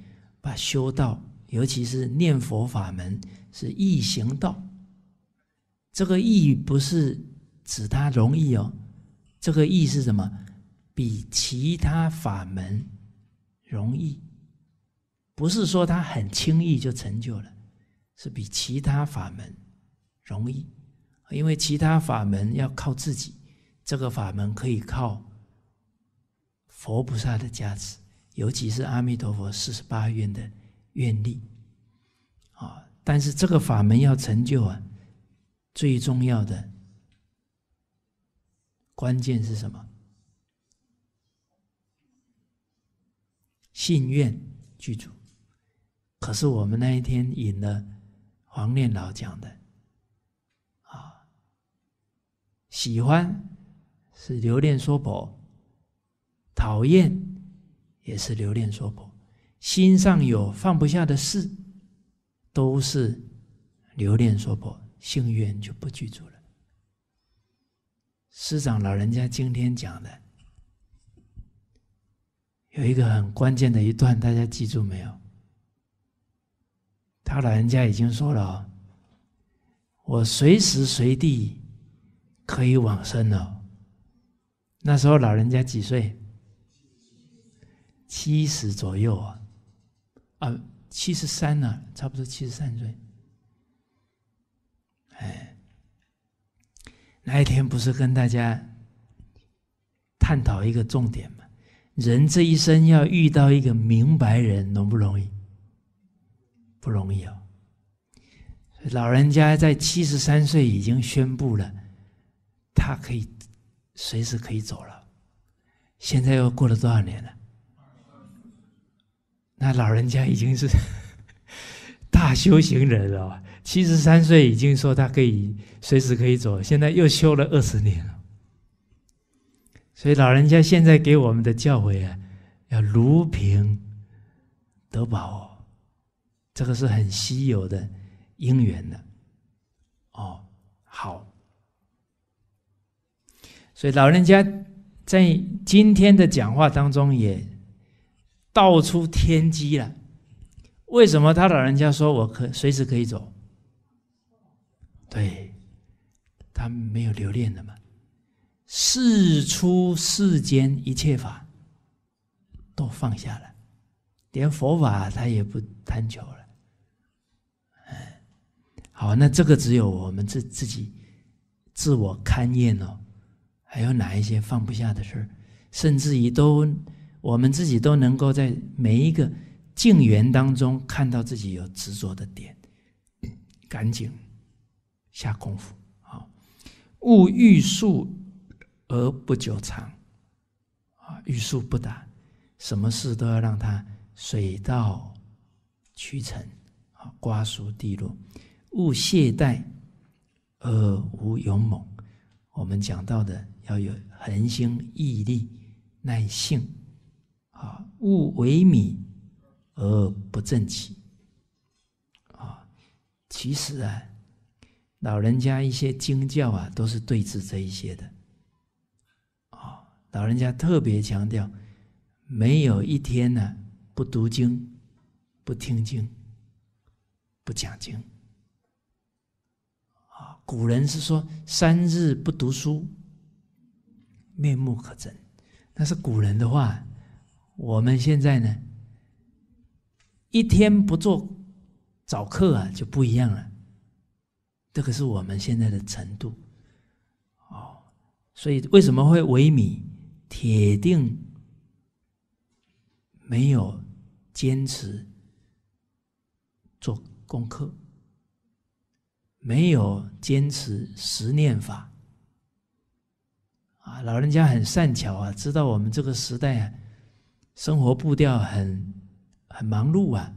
把修道，尤其是念佛法门是易行道，这个易不是。指它容易哦，这个易是什么？比其他法门容易，不是说它很轻易就成就了，是比其他法门容易。因为其他法门要靠自己，这个法门可以靠佛菩萨的加持，尤其是阿弥陀佛四十八愿的愿力啊。但是这个法门要成就啊，最重要的。关键是什么？心愿具足。可是我们那一天引了黄念老讲的啊，喜欢是留恋娑婆，讨厌也是留恋娑婆，心上有放不下的事，都是留恋娑婆，信愿就不具足了。师长老人家今天讲的有一个很关键的一段，大家记住没有？他老人家已经说了，我随时随地可以往生了。那时候老人家几岁？七十左右啊，啊，七十三了，差不多七十三岁，哎。那一天不是跟大家探讨一个重点吗？人这一生要遇到一个明白人，容不容易？不容易哦。老人家在七十三岁已经宣布了，他可以随时可以走了。现在又过了多少年了？那老人家已经是 大修行人了。七十三岁已经说他可以随时可以走，现在又修了二十年了，所以老人家现在给我们的教诲啊，要如平得宝，这个是很稀有的因缘的哦。好，所以老人家在今天的讲话当中也道出天机了，为什么他老人家说我可随时可以走？对，他没有留恋的嘛，事出世间一切法都放下了，连佛法他也不贪求了。哎，好，那这个只有我们自自己自我勘验哦，还有哪一些放不下的事儿，甚至于都我们自己都能够在每一个境缘当中看到自己有执着的点，赶 紧。下功夫，啊，勿欲速而不久长，啊，欲速不达，什么事都要让它水到渠成，啊，瓜熟蒂落。勿懈怠而无勇猛，我们讲到的要有恒心、毅力、耐性，啊，勿萎靡而不振起，啊，其实啊。老人家一些经教啊，都是对治这一些的。啊，老人家特别强调，没有一天呢不读经、不听经、不讲经。啊，古人是说三日不读书，面目可憎，那是古人的话。我们现在呢，一天不做早课啊，就不一样了。这个是我们现在的程度，哦，所以为什么会萎靡？铁定没有坚持做功课，没有坚持十念法啊！老人家很善巧啊，知道我们这个时代生活步调很很忙碌啊，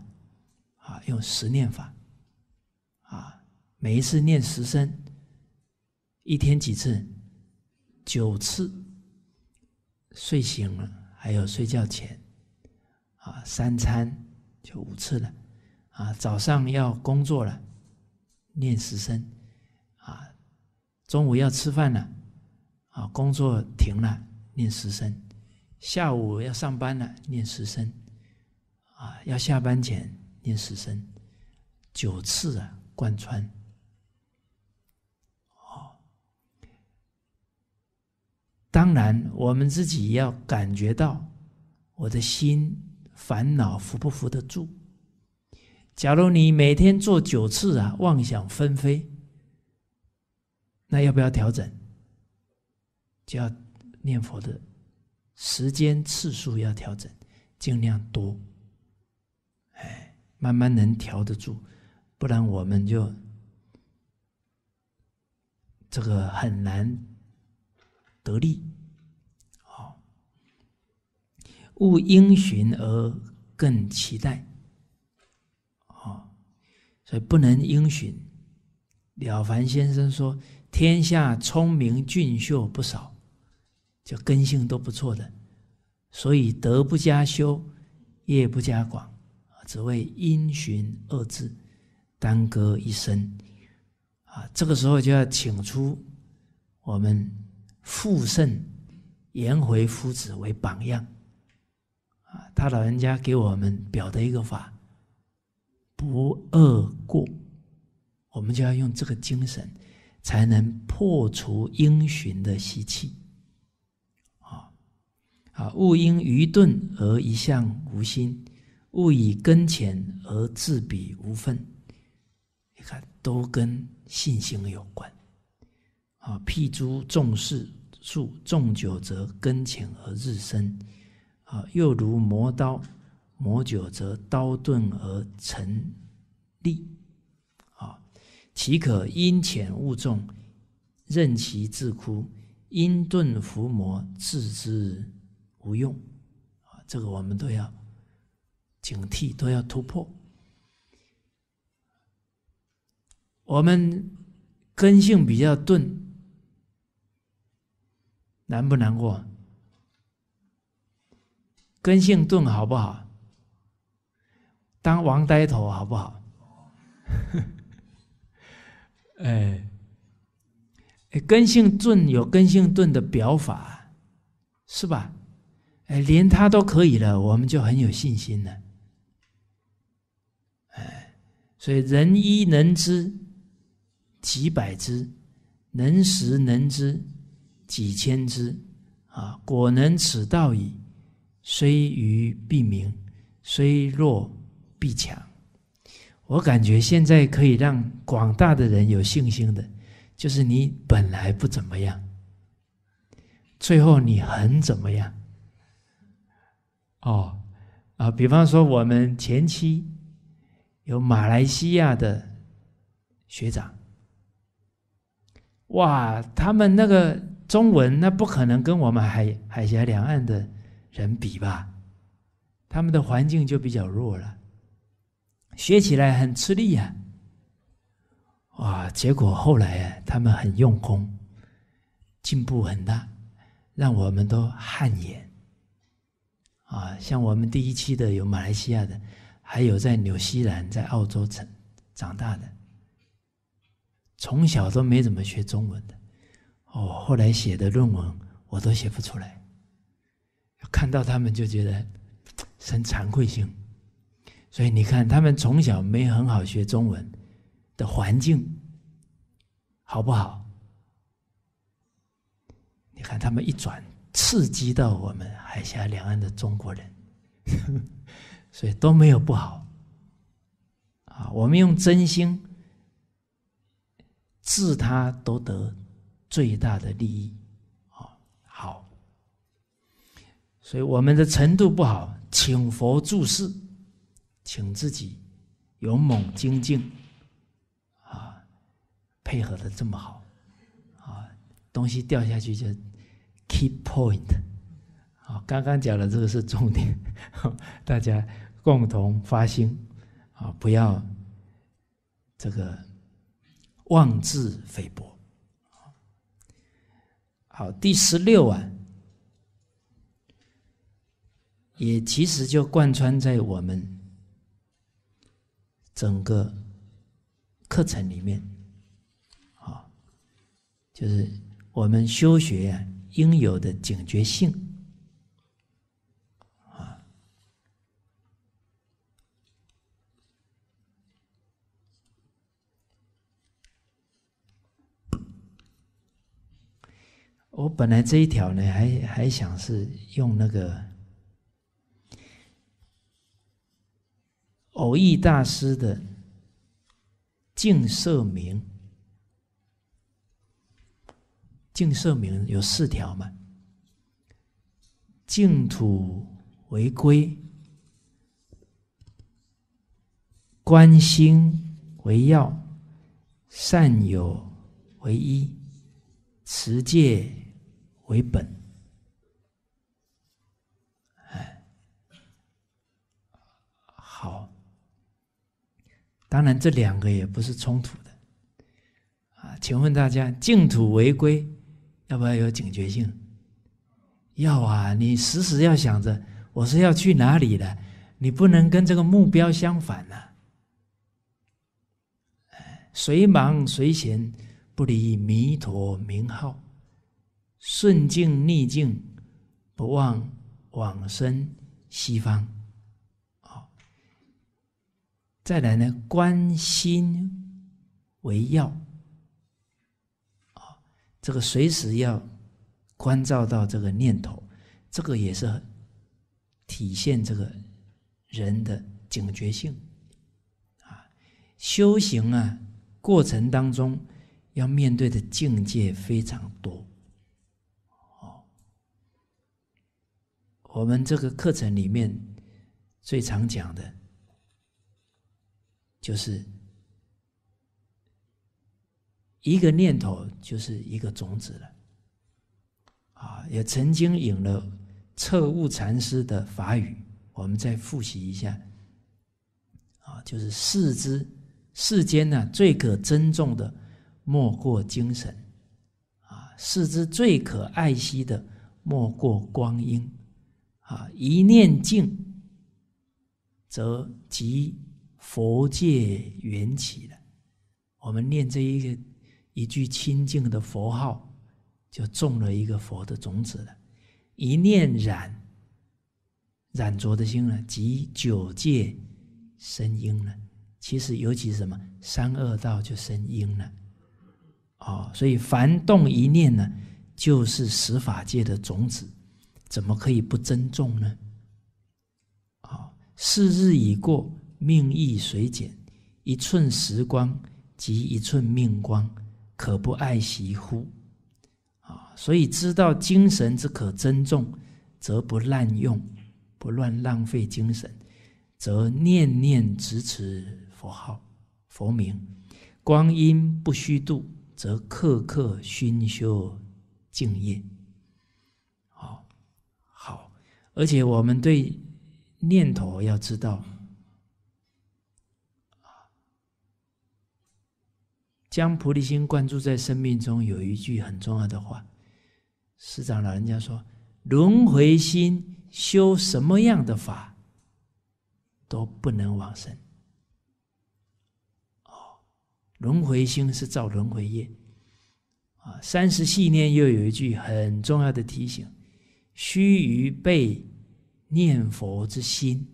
啊，用十念法。每一次念十声，一天几次？九次。睡醒了还有睡觉前，啊，三餐就五次了，啊，早上要工作了，念十声，啊，中午要吃饭了，啊，工作停了念十声，下午要上班了念十声，啊，要下班前念十声，九次啊，贯穿。当然，我们自己要感觉到我的心烦恼扶不扶得住？假如你每天做九次啊，妄想纷飞，那要不要调整？就要念佛的时间次数要调整，尽量多，哎，慢慢能调得住，不然我们就这个很难。得利，好，勿因循而更期待，啊，所以不能因循。了凡先生说：“天下聪明俊秀不少，就根性都不错的，所以德不加修，业不加广，只为因循二字，耽搁一生。”啊，这个时候就要请出我们。复圣颜回夫子为榜样啊，他老人家给我们表的一个法：不恶过，我们就要用这个精神，才能破除因循的习气。啊啊，勿因愚钝而一向无心，勿以根浅而自比无分。你看，都跟信心有关。啊，譬诸众事数众久则根浅而日深；啊，又如磨刀，磨久则刀钝而成利。啊，岂可因浅误重，任其自枯？因钝伏磨，自知无用。啊，这个我们都要警惕，都要突破。我们根性比较钝。难不难过？根性钝好不好？当王呆头好不好？哎，哎，根性钝有根性钝的表法，是吧？哎，连他都可以了，我们就很有信心了。哎，所以人一能知，几百知，能识能知。几千只，啊！果能此道矣，虽愚必明，虽弱必强。我感觉现在可以让广大的人有信心的，就是你本来不怎么样，最后你很怎么样。哦，啊，比方说我们前期有马来西亚的学长，哇，他们那个。中文那不可能跟我们海海峡两岸的人比吧？他们的环境就比较弱了，学起来很吃力呀。哇！结果后来啊，他们很用功，进步很大，让我们都汗颜。啊，像我们第一期的有马来西亚的，还有在纽西兰、在澳洲成长大的，从小都没怎么学中文的。我后来写的论文，我都写不出来。看到他们就觉得生惭愧心，所以你看他们从小没很好学中文的环境好不好？你看他们一转，刺激到我们海峡两岸的中国人，所以都没有不好。啊，我们用真心，治他都得。最大的利益，啊好，所以我们的程度不好，请佛注释，请自己勇猛精进，啊，配合的这么好，啊，东西掉下去就 k e p point，啊，刚刚讲的这个是重点，大家共同发心，啊，不要这个妄自菲薄。好，第十六啊，也其实就贯穿在我们整个课程里面，好，就是我们修学啊应有的警觉性。我本来这一条呢，还还想是用那个偶遇大师的净色名，净色名有四条嘛：净土为归，观心为要，善友为依，持戒。为本，哎，好。当然，这两个也不是冲突的，啊，请问大家，净土为归，要不要有警觉性？要啊，你时时要想着，我是要去哪里的，你不能跟这个目标相反呐。哎，随忙随闲，不离弥陀名号。顺境、逆境，不忘往生西方。好，再来呢，观心为要。啊，这个随时要关照到这个念头，这个也是体现这个人的警觉性啊。修行啊，过程当中要面对的境界非常多。我们这个课程里面最常讲的，就是一个念头就是一个种子了。啊，也曾经引了彻悟禅师的法语，我们再复习一下。啊，就是世之世间呢，最可珍重的，莫过精神；啊，世之最可爱惜的，莫过光阴。啊！一念净，则即佛界缘起了。我们念这一个一句清净的佛号，就种了一个佛的种子了。一念染，染浊的心呢，即九界生因了。其实，尤其是什么三恶道就生因了。哦，所以凡动一念呢，就是十法界的种子。怎么可以不珍重呢？啊，是日已过，命亦随减，一寸时光即一寸命光，可不爱惜乎？啊，所以知道精神之可珍重，则不滥用，不乱浪费精神，则念念执持佛号佛名，光阴不虚度，则刻刻熏修敬业。而且我们对念头要知道，将菩提心灌注在生命中，有一句很重要的话，师长老人家说：“轮回心修什么样的法都不能往生。”哦，轮回心是造轮回业，啊，三十系念又有一句很重要的提醒。须臾被念佛之心，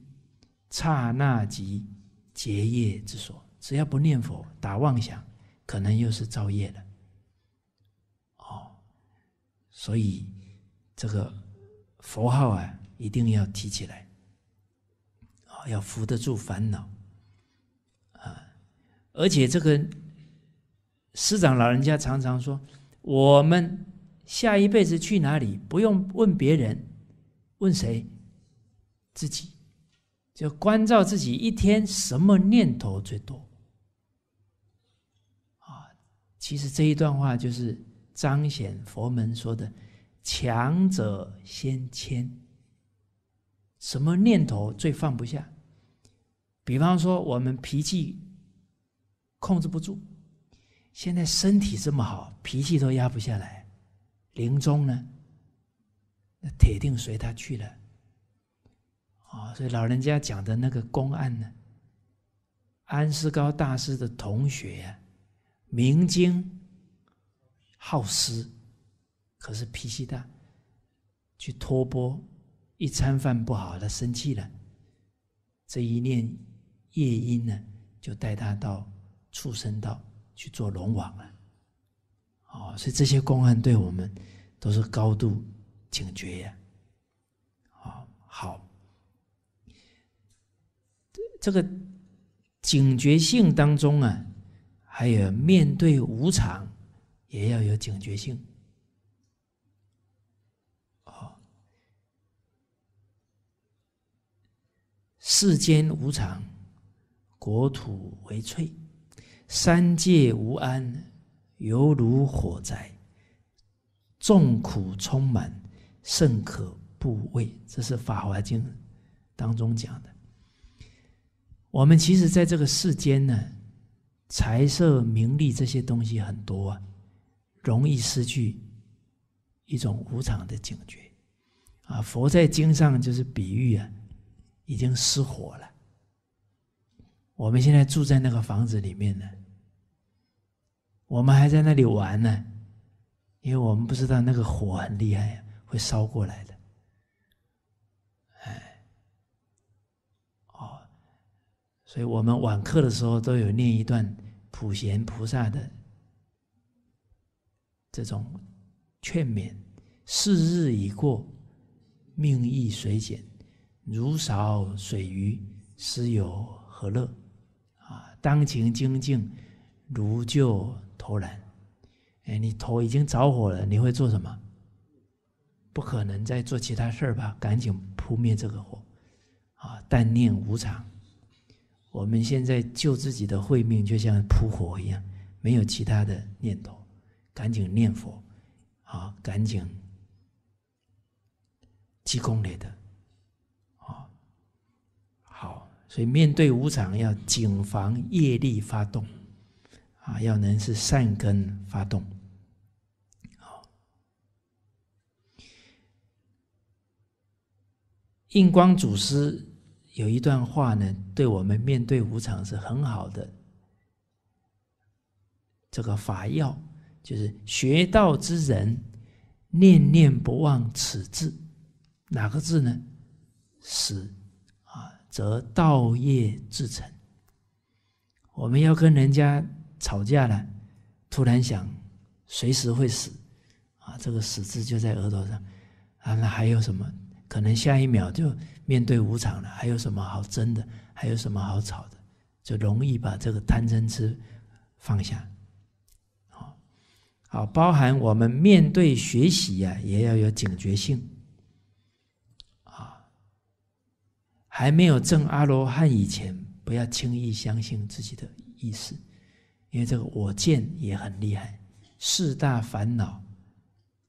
刹那即结业之所。只要不念佛，打妄想，可能又是造业了。哦，所以这个佛号啊，一定要提起来，啊，要扶得住烦恼啊，而且这个师长老人家常常说，我们。下一辈子去哪里不用问别人，问谁，自己就关照自己一天什么念头最多。啊，其实这一段话就是彰显佛门说的“强者先迁”。什么念头最放不下？比方说我们脾气控制不住，现在身体这么好，脾气都压不下来。临终呢，那铁定随他去了。哦，所以老人家讲的那个公案呢，安世高大师的同学，明经好诗，可是脾气大，去托钵一餐饭不好，他生气了。这一念夜因呢，就带他到畜生道去做龙王了。哦，所以这些公安对我们都是高度警觉呀！啊，好，这个警觉性当中啊，还有面对无常也要有警觉性。哦，世间无常，国土为脆，三界无安。犹如火灾，众苦充满，甚可怖畏。这是《法华经》当中讲的。我们其实，在这个世间呢，财色名利这些东西很多啊，容易失去一种无常的警觉啊。佛在经上就是比喻啊，已经失火了。我们现在住在那个房子里面呢。我们还在那里玩呢，因为我们不知道那个火很厉害，会烧过来的。哎，哦，所以我们晚课的时候都有念一段普贤菩萨的这种劝勉：“是日已过，命亦随减，如少水鱼，斯有何乐？啊，当勤精进，如旧。投篮，哎，你头已经着火了，你会做什么？不可能再做其他事儿吧？赶紧扑灭这个火，啊！但念无常，我们现在救自己的慧命，就像扑火一样，没有其他的念头，赶紧念佛，啊！赶紧积功德，啊，好。所以面对无常，要谨防业力发动。啊，要能是善根发动。好，印光祖师有一段话呢，对我们面对无常是很好的这个法要，就是学道之人，念念不忘此字，哪个字呢？死啊，则道业自成。我们要跟人家。吵架了，突然想，随时会死，啊，这个“死”字就在额头上，啊，那还有什么？可能下一秒就面对无常了。还有什么好争的？还有什么好吵的？就容易把这个贪嗔痴放下。好，好，包含我们面对学习呀，也要有警觉性。啊，还没有证阿罗汉以前，不要轻易相信自己的意识。因为这个我见也很厉害，四大烦恼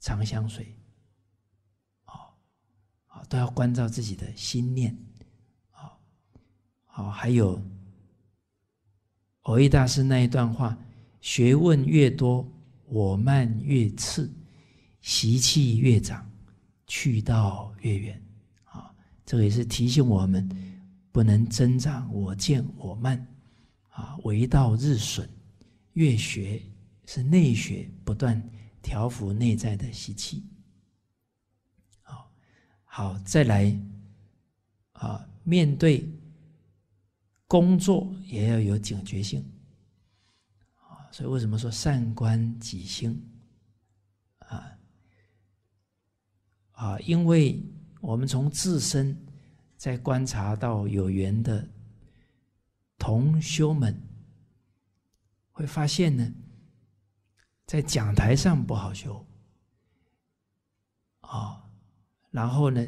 常相随，哦，好都要关照自己的心念，哦，好还有，藕益大师那一段话：学问越多，我慢越次，习气越长，去道越远。啊，这个也是提醒我们，不能增长我见我慢，啊，为道日损。越学是内学，不断调伏内在的习气。好，好，再来啊，面对工作也要有警觉性啊。所以为什么说善观己心啊啊？因为我们从自身在观察到有缘的同修们。会发现呢，在讲台上不好修啊，然后呢，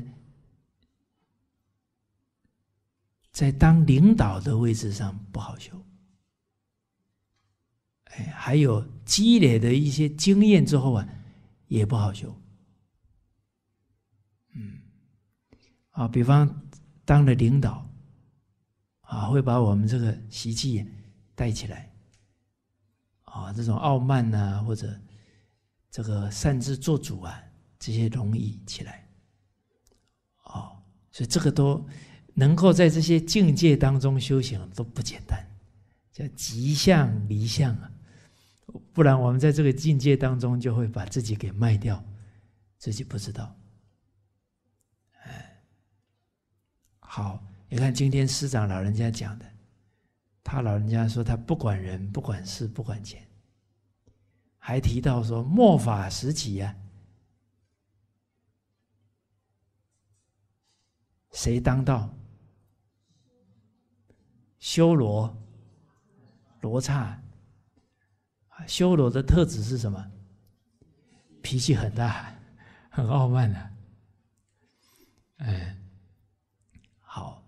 在当领导的位置上不好修，哎，还有积累的一些经验之后啊，也不好修。嗯，啊，比方当了领导，啊，会把我们这个习气带起来。啊，这种傲慢呐，或者这个擅自做主啊，这些容易起来。哦，所以这个都能够在这些境界当中修行，都不简单，叫吉相离相啊。不然我们在这个境界当中，就会把自己给卖掉，自己不知道。哎，好，你看今天师长老人家讲的，他老人家说他不管人，不管事，不管钱。还提到说，末法时期呀，谁当道？修罗、罗刹修罗的特质是什么？脾气很大，很傲慢的。嗯，好。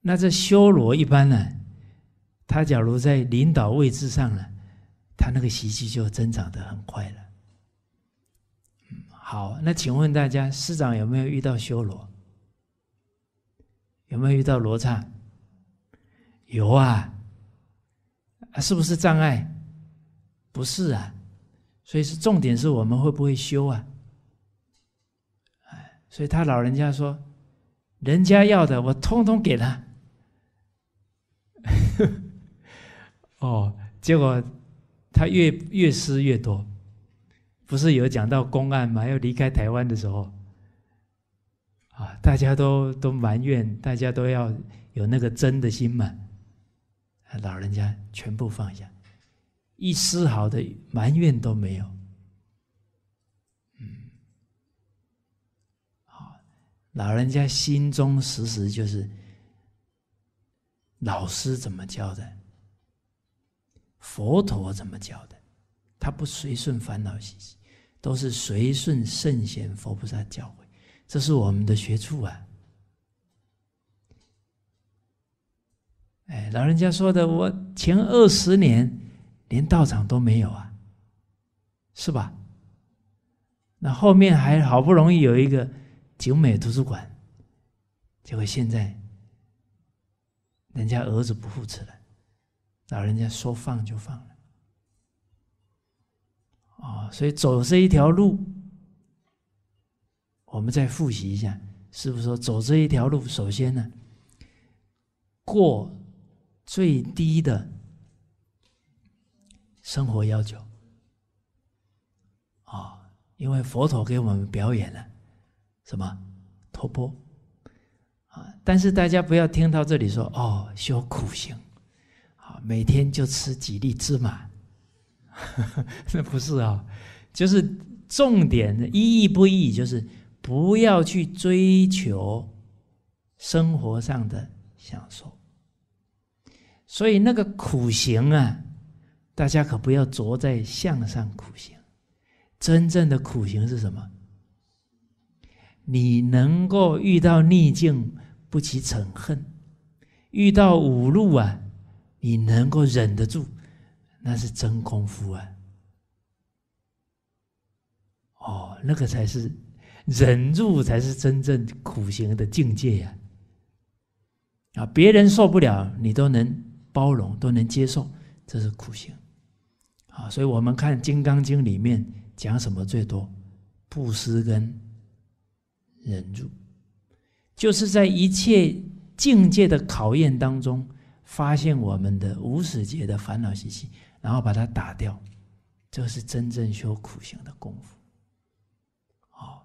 那这修罗一般呢？他假如在领导位置上呢，他那个习气就增长得很快了。好，那请问大家，师长有没有遇到修罗？有没有遇到罗刹？有啊，啊，是不是障碍？不是啊，所以是重点是我们会不会修啊？哎，所以他老人家说，人家要的我通通给他。哦，结果他越越撕越多，不是有讲到公案吗？要离开台湾的时候，啊，大家都都埋怨，大家都要有那个真的心嘛。老人家全部放下，一丝毫的埋怨都没有。嗯，好，老人家心中时时就是老师怎么教的。佛陀怎么教的？他不随顺烦恼习气，都是随顺圣贤、佛菩萨教诲。这是我们的学处啊！哎，老人家说的，我前二十年连道场都没有啊，是吧？那后面还好不容易有一个九美图书馆，结果现在人家儿子不扶持了。老人家说放就放了，啊！所以走这一条路，我们再复习一下，师傅说走这一条路，首先呢，过最低的生活要求，啊！因为佛陀给我们表演了什么，托钵，啊！但是大家不要听到这里说哦，修苦行。每天就吃几粒芝麻，那不是啊，就是重点意义不意义，就是不要去追求生活上的享受。所以那个苦行啊，大家可不要着在向上苦行。真正的苦行是什么？你能够遇到逆境不起嗔恨，遇到五路啊。你能够忍得住，那是真功夫啊！哦，那个才是忍住，才是真正苦行的境界呀！啊，别人受不了，你都能包容，都能接受，这是苦行。啊，所以我们看《金刚经》里面讲什么最多？布施跟忍住，就是在一切境界的考验当中。发现我们的无始劫的烦恼习气，然后把它打掉，这是真正修苦行的功夫。哦，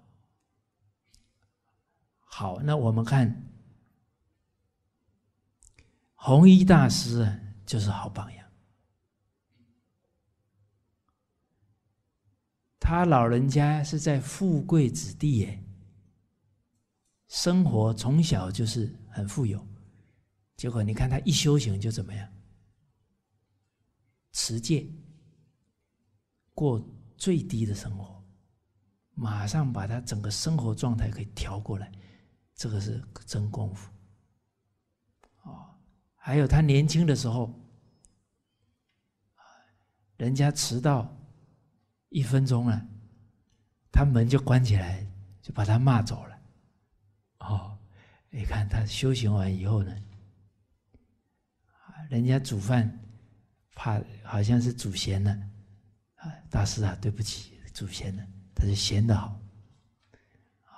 好，那我们看，弘一大师啊，就是好榜样。他老人家是在富贵子弟耶，生活从小就是很富有。结果你看他一修行就怎么样？持戒，过最低的生活，马上把他整个生活状态给调过来，这个是真功夫。哦，还有他年轻的时候，人家迟到一分钟了，他门就关起来，就把他骂走了。哦，你看他修行完以后呢？人家煮饭，怕好像是煮咸了，啊，大师啊，对不起，祖先呢，他说咸的好，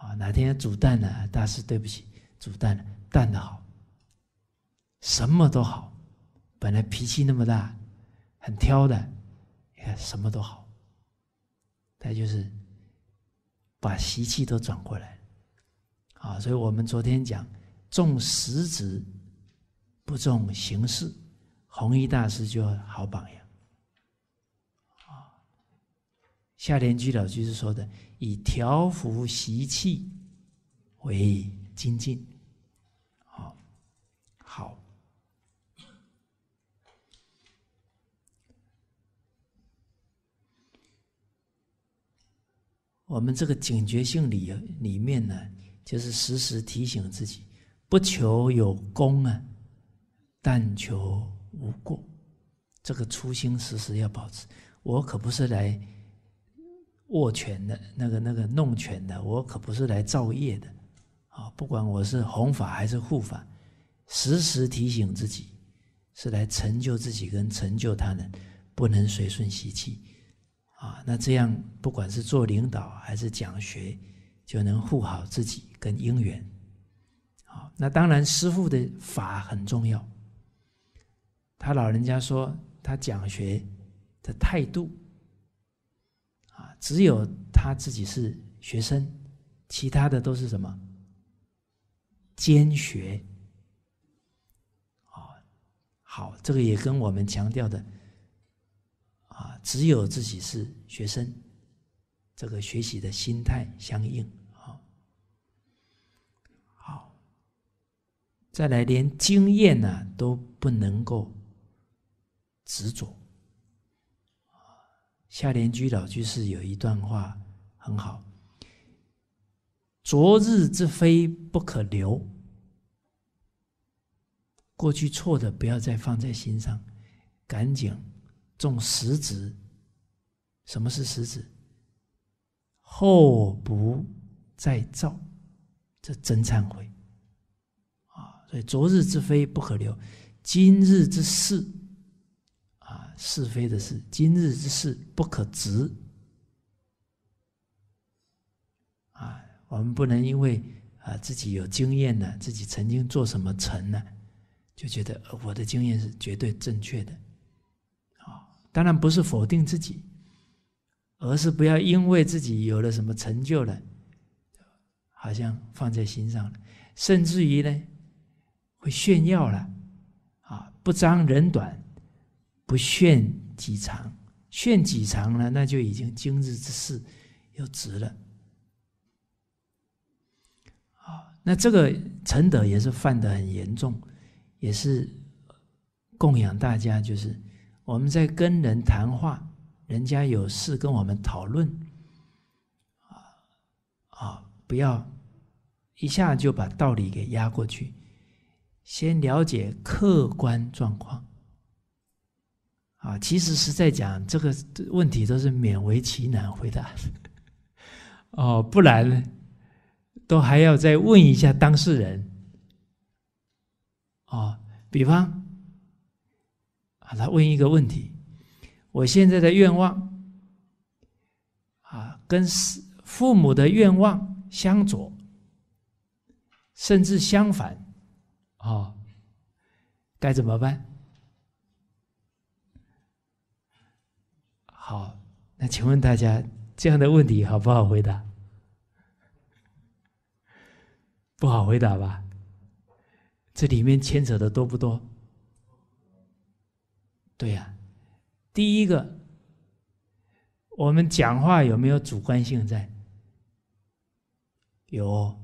啊，哪天煮蛋呢，大师对不起，煮蛋了，蛋的好。什么都好，本来脾气那么大，很挑的，你看什么都好。他就是把习气都转过来，啊，所以我们昨天讲，重实质，不重形式。弘一大师就好榜样，啊，夏莲居老居士说的：“以调伏习气为精进。”好，好。我们这个警觉性里里面呢，就是时时提醒自己：不求有功啊，但求。无过，这个初心时时要保持。我可不是来握拳的，那个那个弄拳的，我可不是来造业的。啊，不管我是弘法还是护法，时时提醒自己，是来成就自己跟成就他人，不能随顺习气。啊，那这样不管是做领导还是讲学，就能护好自己跟因缘。啊，那当然师傅的法很重要。他老人家说，他讲学的态度啊，只有他自己是学生，其他的都是什么兼学哦，好，这个也跟我们强调的啊，只有自己是学生，这个学习的心态相应啊。好，再来，连经验呢都不能够。执着，啊！夏莲居老居士有一段话很好：“昨日之非不可留，过去错的不要再放在心上，赶紧种实子。什么是实子？后不再造，这真忏悔啊！所以，昨日之非不可留，今日之事。”是非的事，今日之事不可执啊！我们不能因为啊自己有经验呢，自己曾经做什么成呢，就觉得我的经验是绝对正确的啊！当然不是否定自己，而是不要因为自己有了什么成就了，好像放在心上了，甚至于呢会炫耀了啊！不长人短。不炫己长，炫己长了，那就已经今日之事，又值了。啊，那这个陈德也是犯得很严重，也是供养大家，就是我们在跟人谈话，人家有事跟我们讨论，啊啊，不要一下就把道理给压过去，先了解客观状况。啊，其实是在讲这个问题，都是勉为其难回答。哦，不然呢，都还要再问一下当事人。哦，比方，啊，他问一个问题：我现在的愿望，啊，跟父父母的愿望相左，甚至相反，哦，该怎么办？好，那请问大家这样的问题好不好回答？不好回答吧？这里面牵扯的多不多？对呀，第一个，我们讲话有没有主观性在？有，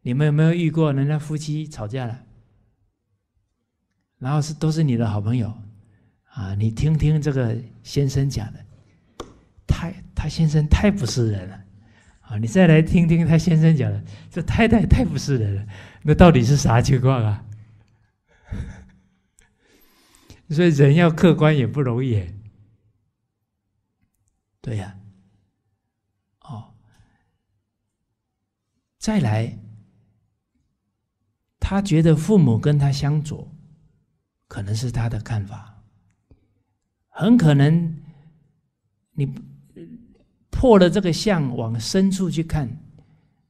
你们有没有遇过人家夫妻吵架了，然后是都是你的好朋友，啊，你听听这个先生讲的。太他先生太不是人了，啊！你再来听听他先生讲的，这太太太不是人了，那到底是啥情况啊？所以人要客观也不容易，对呀。哦，再来，他觉得父母跟他相左，可能是他的看法，很可能你。破了这个相，往深处去看，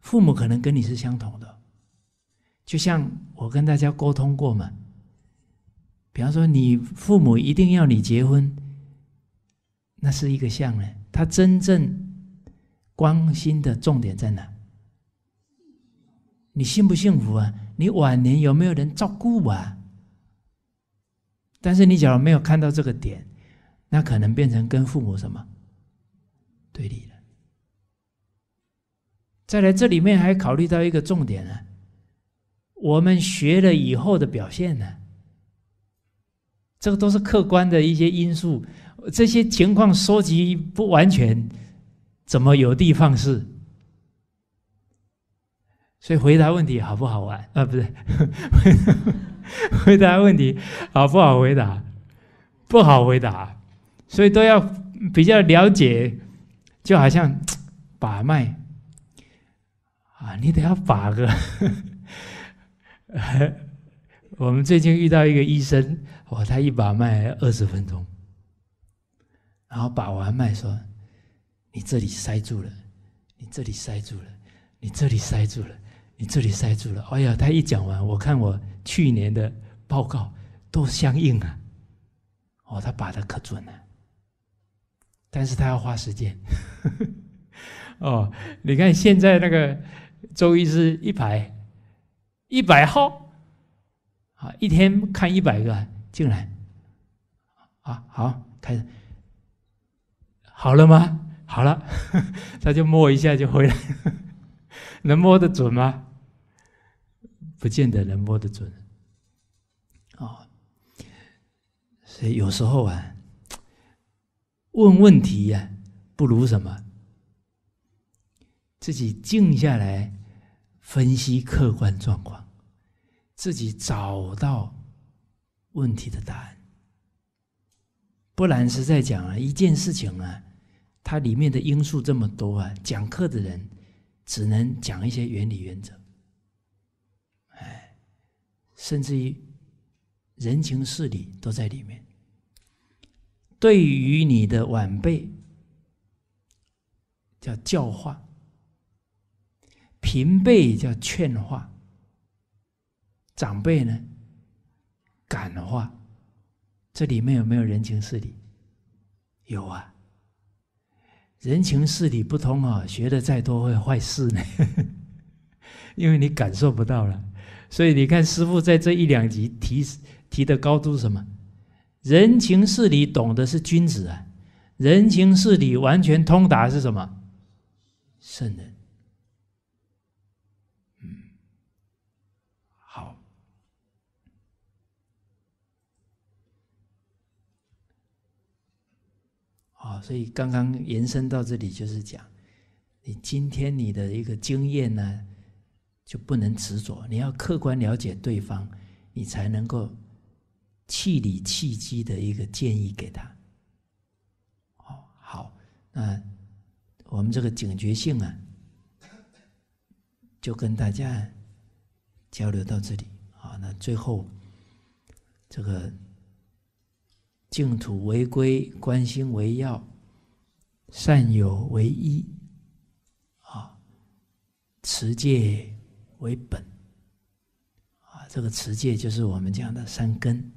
父母可能跟你是相同的。就像我跟大家沟通过嘛，比方说你父母一定要你结婚，那是一个相呢。他真正关心的重点在哪？你幸不幸福啊？你晚年有没有人照顾啊？但是你假如没有看到这个点，那可能变成跟父母什么？对立的。再来，这里面还考虑到一个重点呢：我们学了以后的表现呢？这个都是客观的一些因素，这些情况收集不完全，怎么有的放矢？所以回答问题好不好玩？啊，不对，回答问题好不好回答？不好回答，所以都要比较了解。就好像 把脉啊，你得要把个。我们最近遇到一个医生，哦，他一把脉二十分钟，然后把完脉说：“你这里塞住了，你这里塞住了，你这里塞住了，你这里塞住了。”哎呀，他一讲完，我看我去年的报告都相应啊，哦，他把的可准了。但是他要花时间 哦，你看现在那个周一是一百一百号啊，一天看一百个进来啊，好开始好了吗？好了，他就摸一下就回来，能摸得准吗？不见得能摸得准哦，所以有时候啊。问问题呀，不如什么？自己静下来，分析客观状况，自己找到问题的答案。不然是在讲啊，一件事情啊，它里面的因素这么多啊，讲课的人只能讲一些原理原则，哎，甚至于人情事理都在里面。对于你的晚辈，叫教化；平辈叫劝化；长辈呢，感化。这里面有没有人情世理？有啊。人情世理不通啊，学的再多会坏事呢，因为你感受不到了。所以你看，师傅在这一两集提提的高度什么？人情事理懂的是君子啊，人情事理完全通达是什么？圣人。嗯，好。好，所以刚刚延伸到这里就是讲，你今天你的一个经验呢，就不能执着，你要客观了解对方，你才能够。气理气机的一个建议给他哦好那我们这个警觉性啊就跟大家交流到这里啊那最后这个净土为归观心为要善友为一，啊持戒为本啊这个持戒就是我们讲的三根。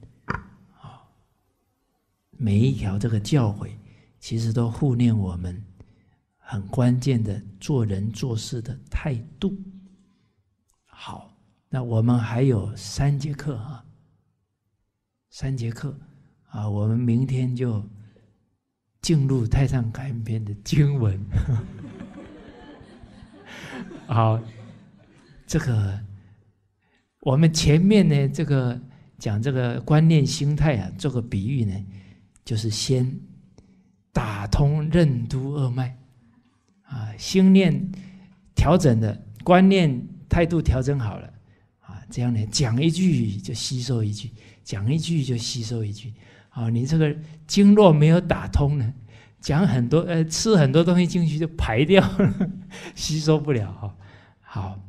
每一条这个教诲，其实都互念我们很关键的做人做事的态度。好，那我们还有三节课啊，三节课啊，我们明天就进入《太上感应篇》的经文。好，这个我们前面呢，这个讲这个观念心态啊，做个比喻呢。就是先打通任督二脉，啊，心念调整的观念态度调整好了，啊，这样呢，讲一句就吸收一句，讲一句就吸收一句，啊，你这个经络没有打通呢，讲很多，呃，吃很多东西进去就排掉，了，吸收不了，哈，好，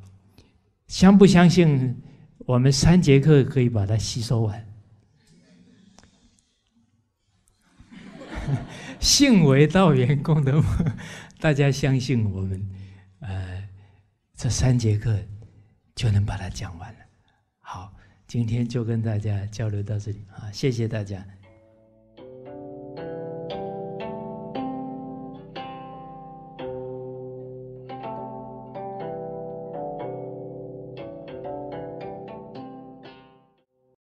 相不相信我们三节课可以把它吸收完？信为道缘功德，大家相信我们，呃，这三节课就能把它讲完了。好，今天就跟大家交流到这里啊，谢谢大家。